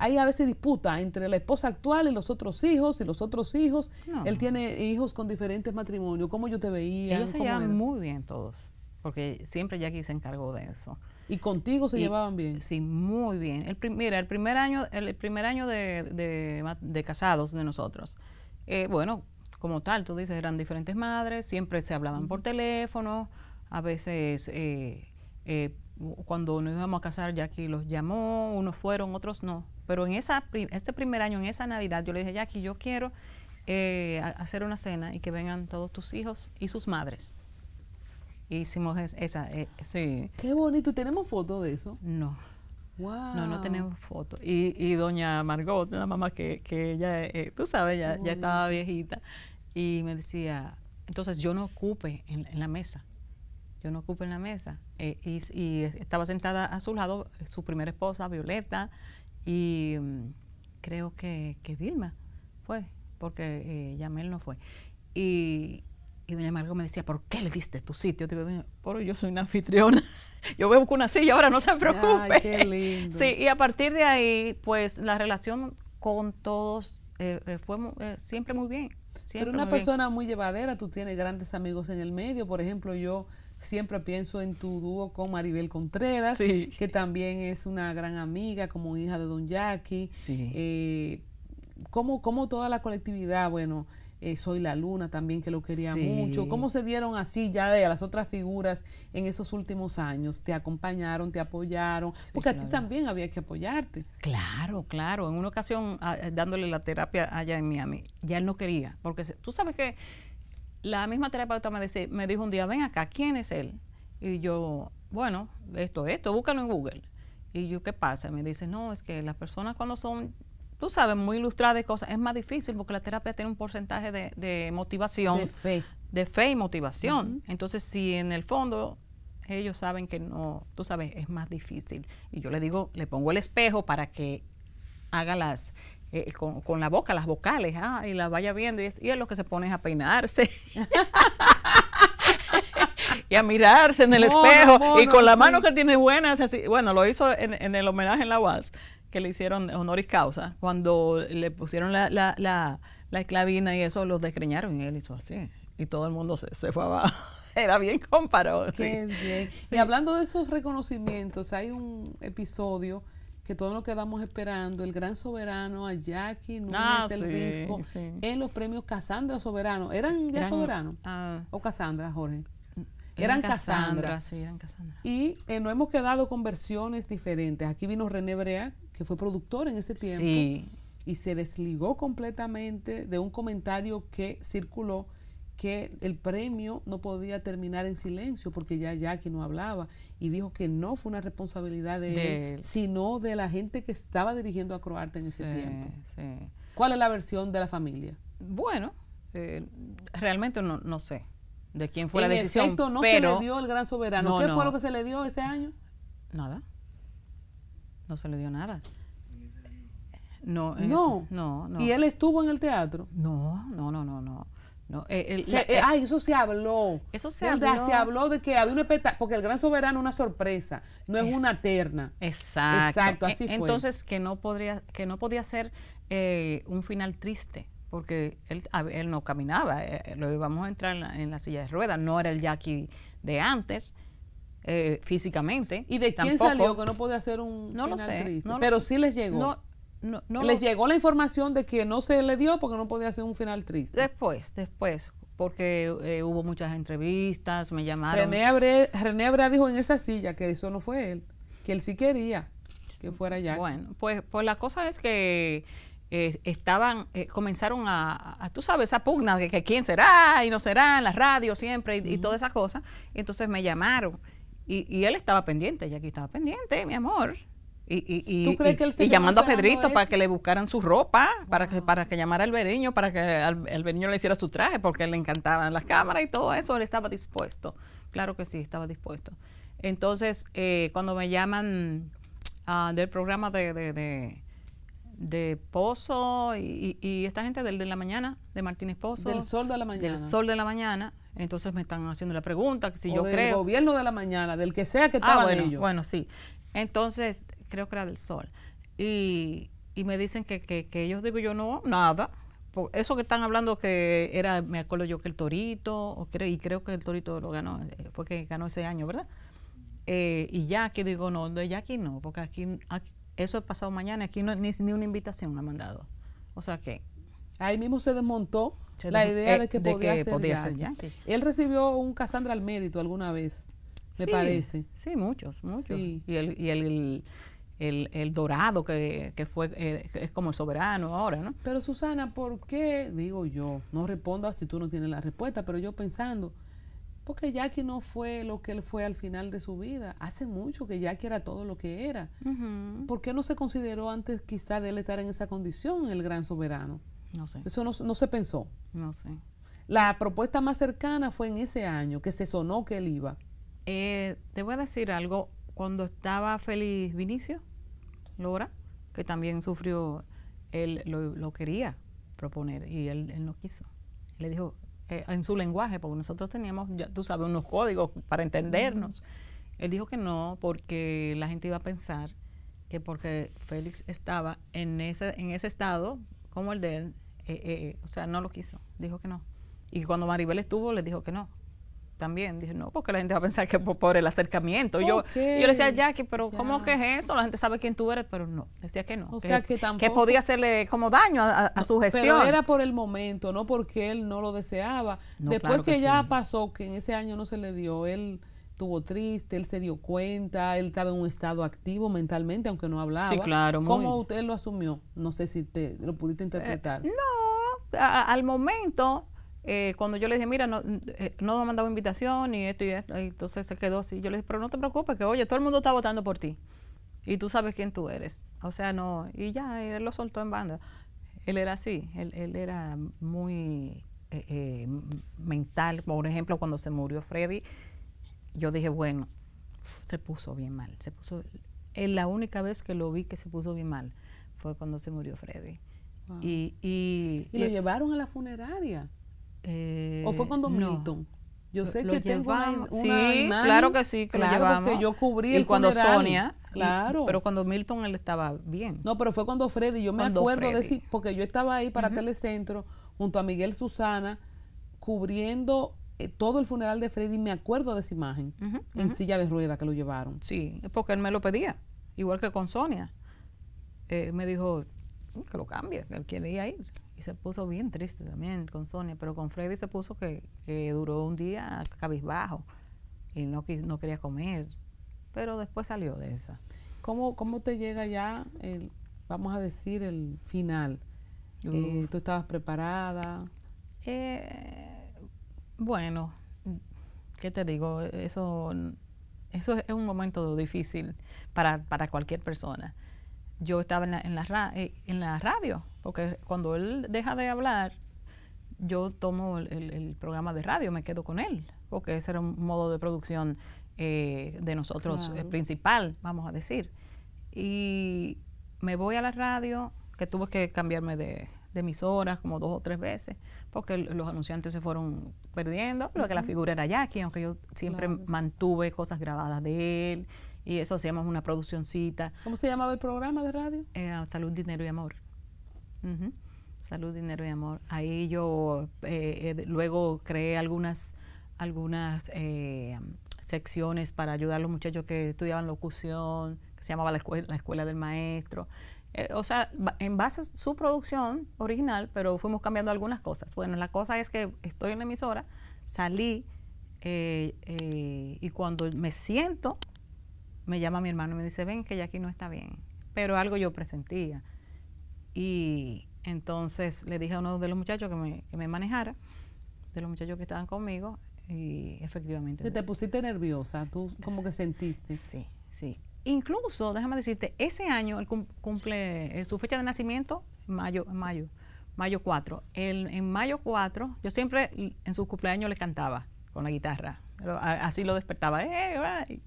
Hay a veces disputa entre la esposa actual y los otros hijos, y los otros hijos. Él tiene hijos con diferentes matrimonios. como yo te veía? Ellos se llevan muy bien todos porque siempre Jackie se encargó de eso. ¿Y contigo se llevaban bien? Sí, muy bien. El mira, el primer año, el, primer año de, casados de nosotros, eh, bueno, como tal, tú dices, eran diferentes madres, siempre se hablaban por teléfono, a veces eh, eh, cuando nos íbamos a casar, Jackie los llamó, unos fueron, otros no. Pero en esa, este primer año, en esa Navidad, yo le dije, Jackie, yo quiero hacer una cena y que vengan todos tus hijos y sus madres hicimos esa, eh, sí. Qué bonito, ¿tenemos fotos de eso? No. No, no tenemos fotos. Y, y doña Margot, la mamá que, que ella, eh, tú sabes, ya, estaba viejita, y me decía, entonces yo no ocupe en, la mesa, yo no ocupe en la mesa. E, y, y, estaba sentada a su lado su primera esposa, Violeta, y mm, creo que, que Vilma fue, porque eh, Yamel no fue. Y, y doña Margo me decía, ¿por qué le diste tu sitio? Digo, pero yo soy una anfitriona. Yo veo a una silla ahora, no se preocupe. Ay, qué lindo. Sí, y a partir de ahí, pues la relación con todos eh, eh, fue eh, siempre muy bien. Siempre pero una persona muy llevadera, tú tienes grandes amigos en el medio. Por ejemplo, yo siempre pienso en tu dúo con Maribel Contreras, que también es una gran amiga, como hija de Don Jackie. como, como toda la colectividad, bueno eh, Soy la Luna también que lo quería mucho. ¿Cómo se dieron así ya de las otras figuras en esos últimos años? ¿Te acompañaron, te apoyaron? Porque a ti también había que apoyarte. Claro, claro. En una ocasión eh, dándole la terapia allá en Miami, ya él no quería, porque tú sabes que la misma terapeuta me, me dijo un día, ven acá, ¿quién es él? Y yo, bueno, esto, esto, búscalo en Google. Y yo, ¿qué pasa? Me dice, no, es que las personas cuando son tú sabes, muy ilustrada de cosas, es más difícil porque la terapia tiene un porcentaje de, motivación. De fe. De fe y motivación. Entonces, si en el fondo ellos saben que no, tú sabes, es más difícil. Y yo le digo, le pongo el espejo para que haga las, eh, eh, con, la boca, las vocales, ¿ah? y la vaya viendo. Y, es, lo que se pone a peinarse. y a mirarse en el espejo y con la mano que tiene buenas, bueno, lo hizo en, en el homenaje en la UAS, que le hicieron honoris causa, cuando le pusieron la, la, la, esclavina y eso, los desgreñaron y él hizo así. Y todo el mundo se, se fue abajo. Era bien comparado. Y hablando de esos reconocimientos, hay un episodio que todos nos quedamos esperando, el gran soberano a Jackie Núñez ah, del en los premios Casandra Soberano. ¿Eran ya soberanos Soberano? Ah. ¿O Casandra, Jorge? Eran Casandra. Y eh, nos hemos quedado con versiones diferentes. Aquí vino René Brea que fue productor en ese tiempo, y se desligó completamente de un comentario que circuló que el premio no podía terminar en silencio porque ya Jackie no hablaba y dijo que no fue una responsabilidad de, él, sino de la gente que estaba dirigiendo a Croarte en ese tiempo. ¿Cuál es la versión de la familia? Bueno, eh, realmente no, sé de quién fue la decisión. Efecto, no se le dio el gran soberano. ¿Qué fue lo que se le dio ese año? Nada. No se le dio nada. No, no. no, ¿Y él estuvo en el teatro? No, no, no, no, no. no eh, eh, eh, ay, eso se habló. Eso se habló. Se habló de que había una espectáculo, porque el Gran Soberano es una sorpresa, no es, una terna. Exacto. Exacto, e así fue. Entonces, que no, podría, que no podía ser un final triste, porque él, él no caminaba, lo íbamos a entrar en la, en la silla de ruedas, no era el Jackie de antes, eh, físicamente. ¿Y de quién salió que no podía hacer un no triste? pero sí les llegó. No, les llegó la información de que no se le dio porque no podía hacer un final triste. Después, después, porque eh, hubo muchas entrevistas, me llamaron. René Abrea dijo en esa silla que eso no fue él, que él sí quería que fuera ya. Bueno, pues, pues la cosa es que eh, estaban, comenzaron a, tú sabes, esa pugna de que quién será y no será en la radio siempre y, toda esa cosa. entonces me llamaron y, él estaba pendiente, Jackie estaba pendiente, mi amor. Y, y, y, llamando a Pedrito para que le buscaran su ropa, para, que, para que llamara al bereño, para que al, el bereño le hiciera su traje, porque le encantaban las cámaras y todo eso, él estaba dispuesto. Claro que sí, estaba dispuesto. Entonces, eh, cuando me llaman ah, del programa de, de, de, de Pozo y, esta gente del de la mañana, de Martínez Pozo. Del sol de la mañana. Del sol de la mañana, entonces me están haciendo la pregunta, si o yo del creo... gobierno de la mañana, del que sea que ah, estaba bueno, yo Bueno, sí. Entonces, creo que era del sol. Y, y me dicen que, que, ellos digo yo no, nada. eso que están hablando que era, me acuerdo yo que el Torito, y creo que el Torito lo ganó, eh, fue que ganó ese año, ¿verdad? Eh, y ya aquí digo, no, de ya aquí no, porque aquí, eso es pasado mañana, aquí no, ni, ni una invitación me han mandado. O sea que... Ahí mismo se desmontó la idea eh, de que podía, ser, podía Él recibió un Cassandra al mérito alguna vez, me parece. Sí, muchos, muchos. Y el, y el, dorado que, fue, eh, es como el soberano ahora, ¿no? Pero Susana, ¿por qué, digo yo, no responda si tú no tienes la respuesta, pero yo pensando, porque Jackie no fue lo que él fue al final de su vida, hace mucho que Jackie era todo lo que era, ¿por qué no se consideró antes quizá de él estar en esa condición el gran soberano? No Eso no, no, se pensó. No sé. La propuesta más cercana fue en ese año que se sonó que él iba. Eh, te voy a decir algo. Cuando estaba Félix Vinicio Lora, que también sufrió, él lo, quería proponer y él, no quiso. Él le dijo eh, en su lenguaje, porque nosotros teníamos, ya tú sabes, unos códigos para entendernos. Él dijo que no, porque la gente iba a pensar que porque Félix estaba en ese, en ese estado como el de él, eh, eh, eh, o sea, no lo quiso, dijo que no. Y cuando Maribel estuvo, le dijo que no. También dije, no, porque la gente va a pensar que por, el acercamiento. Yo, yo le decía Jackie, pero ¿cómo que es eso? La gente sabe quién tú eres, pero no, decía que no. O que, sea que podía hacerle como daño a, su gestión. Pero era por el momento, no porque él no lo deseaba. Después que, ya pasó, que en ese año no se le dio, él estuvo triste, él se dio cuenta, él estaba en un estado activo mentalmente, aunque no hablaba. Sí, claro. ¿Cómo usted lo asumió? No sé si te lo pudiste eh, interpretar. no, al momento, eh, cuando yo le dije, mira, no, eh, no me ha mandado invitación y esto y esto, entonces se quedó así. Yo le dije, pero no te preocupes, que oye, todo el mundo está votando por ti y tú sabes quién tú eres. O sea, no, y ya, él lo soltó en banda. Él era así, él, él era muy mental. Por ejemplo, cuando se murió Freddy, yo dije, bueno, se puso bien mal, se puso, eh, la única vez que lo vi que se puso bien mal fue cuando se murió Freddy. Ah. Y, y, lo llevaron a la funeraria. Eh, ¿O fue cuando Milton? Yo sé que tengo una, claro que sí, claro lo llevamos. yo cubrí y cuando Sonia, claro. pero cuando Milton él estaba bien. No, pero fue cuando Freddy, yo me acuerdo de sí, porque yo estaba ahí para Telecentro junto a Miguel Susana cubriendo eh, todo el funeral de Freddy me acuerdo de esa imagen en silla de rueda que lo llevaron. Sí, porque él me lo pedía, igual que con Sonia. Eh, me dijo mm, que lo cambie, que él quería ir. Y se puso bien triste también con Sonia, pero con Freddy se puso que, duró un día cabizbajo y no, no quería comer, pero después salió de esa. ¿Cómo, cómo te llega ya, el, vamos a decir, el final? Eh, ¿Tú estabas preparada? Eh, bueno, ¿qué te digo? Eso, eso es un momento difícil para, cualquier persona. Yo estaba en la, eh, en, la radio, porque cuando él deja de hablar, yo tomo el, programa de radio, me quedo con él, porque ese era un modo de producción eh, de nosotros eh, principal, vamos a decir. Y me voy a la radio, que tuve que cambiarme de, de emisoras como dos o tres veces, porque los anunciantes se fueron perdiendo, lo que la figura era Jackie, aunque yo siempre mantuve cosas grabadas de él y eso hacíamos una produccioncita. ¿Cómo se llamaba el programa de radio? Eh, Salud, Dinero y Amor. Salud, Dinero y Amor. Ahí yo eh, eh, luego creé algunas, algunas secciones para ayudar a los muchachos que estudiaban locución, que se llamaba la escuela, la escuela del maestro. Eh, o sea, en base a su producción original, pero fuimos cambiando algunas cosas. Bueno, la cosa es que estoy en la emisora, salí eh, eh, y cuando me siento, me llama mi hermano y me dice, ven que ya aquí no está bien, pero algo yo presentía. Y entonces le dije a uno de los muchachos que me, manejara, de los muchachos que estaban conmigo, y efectivamente. ¿Te, te pusiste nerviosa? ¿Tú como que sentiste? Sí, sí. Incluso, déjame decirte, ese año cumple eh, su fecha de nacimiento, mayo, mayo, mayo 4. en mayo 4, yo siempre en su cumpleaños le cantaba con la guitarra. Así lo despertaba. Eh,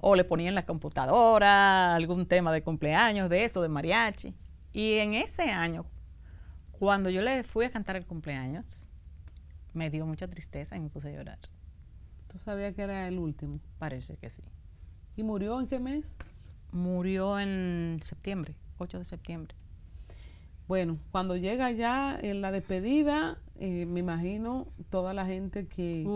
o le ponía en la computadora algún tema de cumpleaños, de eso, de mariachi. Y en ese año, cuando yo le fui a cantar el cumpleaños, me dio mucha tristeza y me puse a llorar. ¿Tú sabías que era el último? Parece que sí. ¿Y murió en qué mes? Murió en septiembre, 8 de septiembre. Bueno, cuando llega ya en eh, la despedida, eh, me imagino toda la gente que,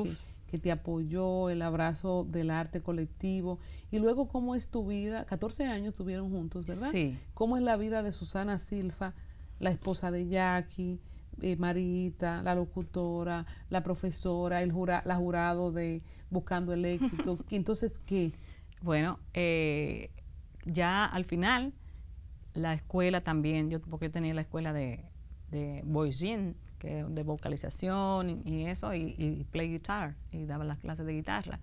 que, te apoyó, el abrazo del arte colectivo. Y luego, ¿cómo es tu vida? 14 años tuvieron juntos, ¿verdad? Sí. ¿Cómo es la vida de Susana Silva, la esposa de Jackie, eh, Marita, la locutora, la profesora, el la jurado de Buscando el Éxito? Entonces, ¿qué? Bueno, eh, ya al final, la escuela también, yo porque tenía la escuela de, de de vocalización y, eso, y, play guitar, y daba las clases de guitarra.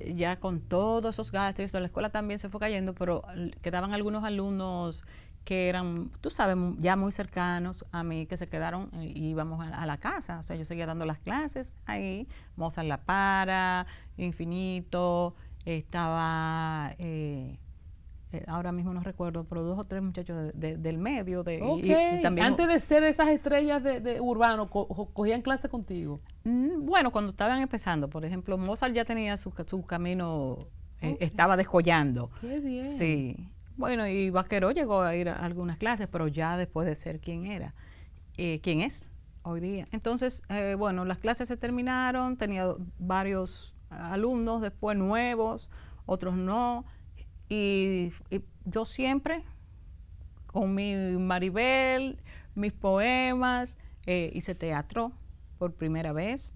Eh, ya con todos esos gastos, la escuela también se fue cayendo, pero quedaban algunos alumnos que eran, tú sabes, ya muy cercanos a mí, que se quedaron eh, y íbamos a, la casa. O sea, yo seguía dando las clases ahí, Mozart La Para, Infinito, estaba eh, eh, ahora mismo no recuerdo, pero dos o tres muchachos del medio. De, también, Antes de ser esas estrellas de, urbano, ¿cogían clase contigo? Mm, bueno, cuando estaban empezando, por ejemplo, Mozart ya tenía su, su camino, eh, estaba descollando. Qué bien. Sí. Bueno, y Vaqueró llegó a ir a algunas clases, pero ya después de ser quien era, eh, quién es hoy día. Entonces, bueno, las clases se terminaron, tenía varios alumnos, después nuevos, otros no. Y, yo siempre, con mi Maribel, mis poemas, eh, hice teatro por primera vez,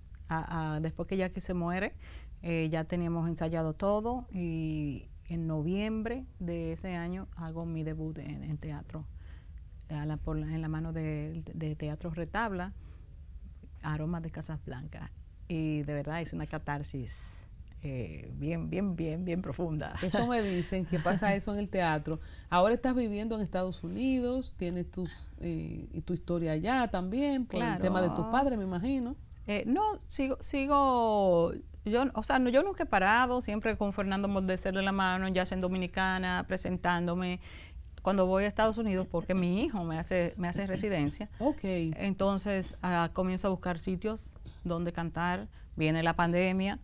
después que después que se muere, eh, ya teníamos ensayado todo y en noviembre de ese año hago mi debut en, teatro, en la mano de, de Teatro Retabla, Aromas de Casas Blancas y de verdad es una catarsis. Eh, bien, bien, bien, bien profunda. Eso me dicen que pasa eso en el teatro. Ahora estás viviendo en Estados Unidos, tienes tus, eh, tu historia allá también, por el tema de tus padres, me imagino. Eh, no, sigo, sigo, yo, o sea, yo nunca he parado, siempre con Fernando Moldecer de la mano, ya en Dominicana, presentándome cuando voy a Estados Unidos porque mi hijo me hace, me hace residencia. Ok. Entonces ah, comienzo a buscar sitios donde cantar, viene la pandemia,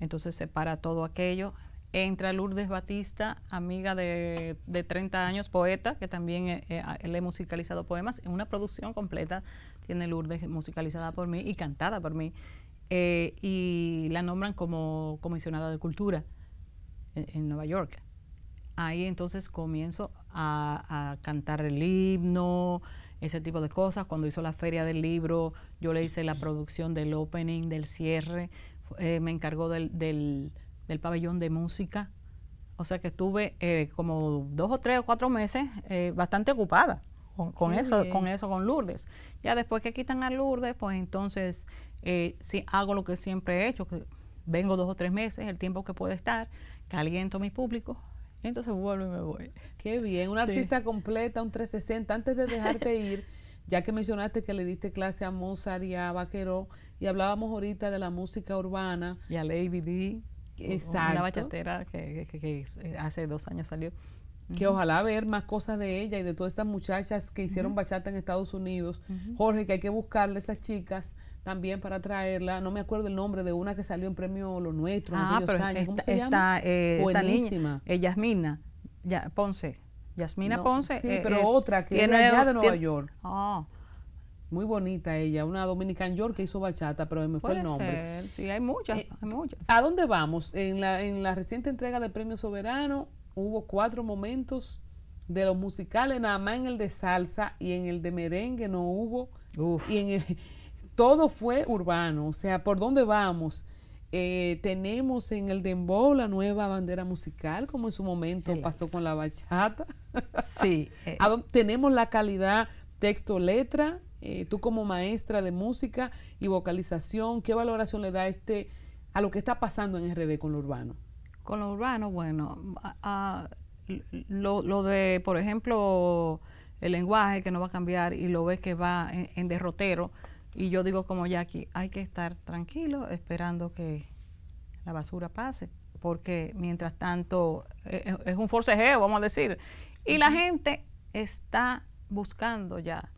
entonces se para todo aquello. Entra Lourdes Batista, amiga de, 30 años, poeta, que también eh, eh, le he musicalizado poemas, en una producción completa tiene Lourdes musicalizada por mí y cantada por mí. Eh, y la nombran como comisionada de cultura e, en, Nueva York. Ahí entonces comienzo a cantar el himno, ese tipo de cosas. Cuando hizo la feria del libro, yo le hice la producción del opening, del cierre, eh, me encargó del, del, pabellón de música. O sea que estuve eh, como dos o tres o cuatro meses eh, bastante ocupada con, eso, con eso, con Lourdes. Ya después que quitan a Lourdes, pues entonces sí hago lo que siempre he hecho, que vengo dos o tres meses, el tiempo que puede estar, caliento mi público, entonces vuelvo y me voy. Qué bien, una artista completa, un 360. Antes de dejarte ir, ya que mencionaste que le diste clase a Mozart y a Vaqueró, y hablábamos ahorita de la música urbana. Y a Lady D. Exacto. Una bachatera que, hace dos años salió que ojalá ver más cosas de ella y de todas estas muchachas que hicieron bachata en Estados Unidos. Jorge, que hay que buscarle a esas chicas también para traerla. No me acuerdo el nombre de una que salió en premio Lo Nuestro. Ah, pero años. ¿Cómo se llama? Eh, Buenísima. Eh, Yasmina ya, Ponce. Yasmina Ponce. Sí, eh, pero otra que era allá de Nueva York. Ah. Muy bonita ella, una dominican York que hizo bachata, pero me fue el nombre. Sí, hay muchas, hay muchas. ¿A dónde vamos? En la, en la reciente entrega del Premio Soberano hubo cuatro momentos de los musicales, nada más en el de salsa y en el de merengue no hubo. Y en el, todo fue urbano, o sea, ¿por dónde vamos? Eh, tenemos en el dembow la nueva bandera musical, como en su momento pasó con la bachata. Sí. Eh. tenemos la calidad texto-letra. Eh, tú como maestra de música y vocalización, ¿qué valoración le da este a lo que está pasando en RD con lo urbano? Con lo urbano, bueno, lo, de, por ejemplo, el lenguaje que no va a cambiar y lo ves que va en derrotero y yo digo como Jackie, hay que estar tranquilo esperando que la basura pase, porque mientras tanto eh, eh, es, un forcejeo, vamos a decir. Y la gente está buscando ya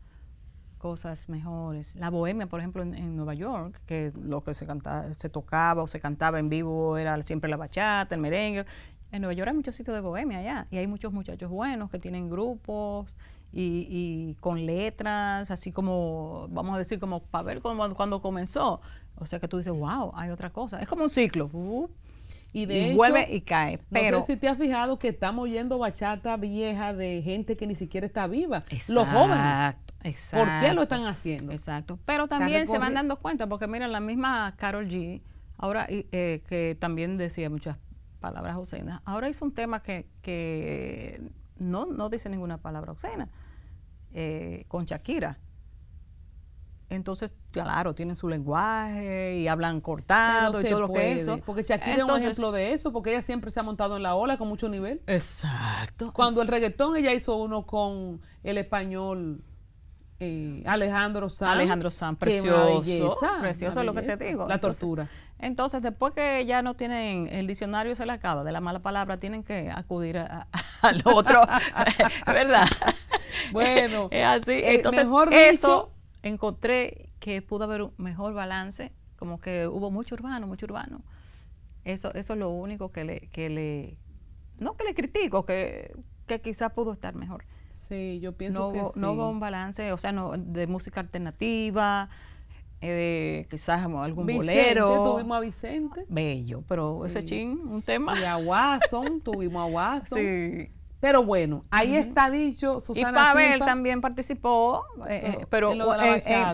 cosas mejores. La bohemia, por ejemplo, en, Nueva York, que lo que se se tocaba o se cantaba en vivo era siempre la bachata, el merengue. En Nueva York hay muchos sitios de bohemia allá y hay muchos muchachos buenos que tienen grupos y, con letras, así como, vamos a decir, como para ver cómo, cuando comenzó. O sea que tú dices, wow, hay otra cosa. Es como un ciclo. y, vuelve y cae. Pero, no sé si te has fijado que estamos oyendo bachata vieja de gente que ni siquiera está viva. los jóvenes. Exacto. ¿Por qué lo están haciendo? Exacto. Pero también se van dando cuenta, porque mira, la misma Carol G, ahora eh, que también decía muchas palabras ocenas, ahora hizo un tema que, que no, no dice ninguna palabra obscena, eh, con Shakira. Entonces, claro, tienen su lenguaje y hablan cortado y todo lo que eso. Porque Shakira es un ejemplo de eso, porque ella siempre se ha montado en la ola con mucho nivel. Exacto. Cuando el reggaetón ella hizo uno con el español eh, Alejandro Sanz. Alejandro precioso. precioso lo que te digo. La tortura. Entonces, después que ya no tienen, el diccionario se le acaba de la mala palabra, tienen que acudir al otro, ¿verdad? Bueno, es así. Eh, entonces, eso encontré que pudo haber un mejor balance, como que hubo mucho urbano, mucho urbano. Eso, eso es lo único que le, le, no que le critico, que, que quizás pudo estar mejor. Sí, yo pienso que sí. No hubo un balance, o sea, no, de música alternativa, eh, quizás algún Vicente, bolero. tuvimos a Vicente. Bello, pero ese chin, un tema. Y a Watson, tuvimos a Watson. Sí. Pero bueno, ahí está dicho Susana Y Pavel también participó, eh, eh, pero,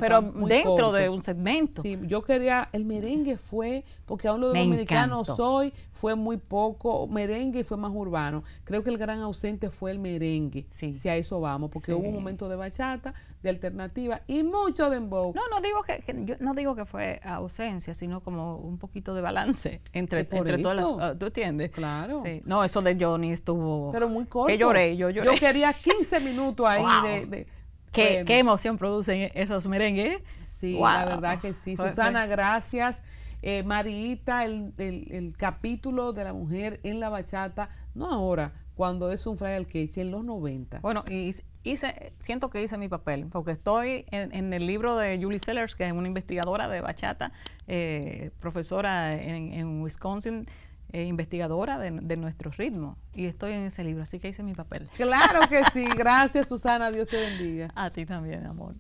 pero eh, dentro de un segmento. Sí, yo quería, el merengue fue, porque aún lo de dominicano soy, fue muy poco merengue y fue más urbano. Creo que el gran ausente fue el merengue, si a eso vamos, porque hubo un momento de bachata, de alternativa y mucho dembow. No, no digo que, no digo que fue ausencia, sino como un poquito de balance entre, todas las, ah, ¿tú entiendes? Claro. No, eso de Johnny estuvo Pero muy corto. Que lloré, yo Yo quería 15 minutos ahí de, ¿Qué, emoción producen esos merengues. Sí, la verdad que sí. Susana, gracias. Eh, Marita, el, capítulo de la mujer en la bachata, no ahora, cuando es un que hice en los 90. Bueno, y hice, siento que hice mi papel, porque estoy en, el libro de Julie Sellers, que es una investigadora de bachata, eh, profesora en, Wisconsin. Eh, investigadora de, de, nuestro ritmo y estoy en ese libro, así que hice mi papel. Claro que sí, gracias Susana, Dios te bendiga. A ti también, amor.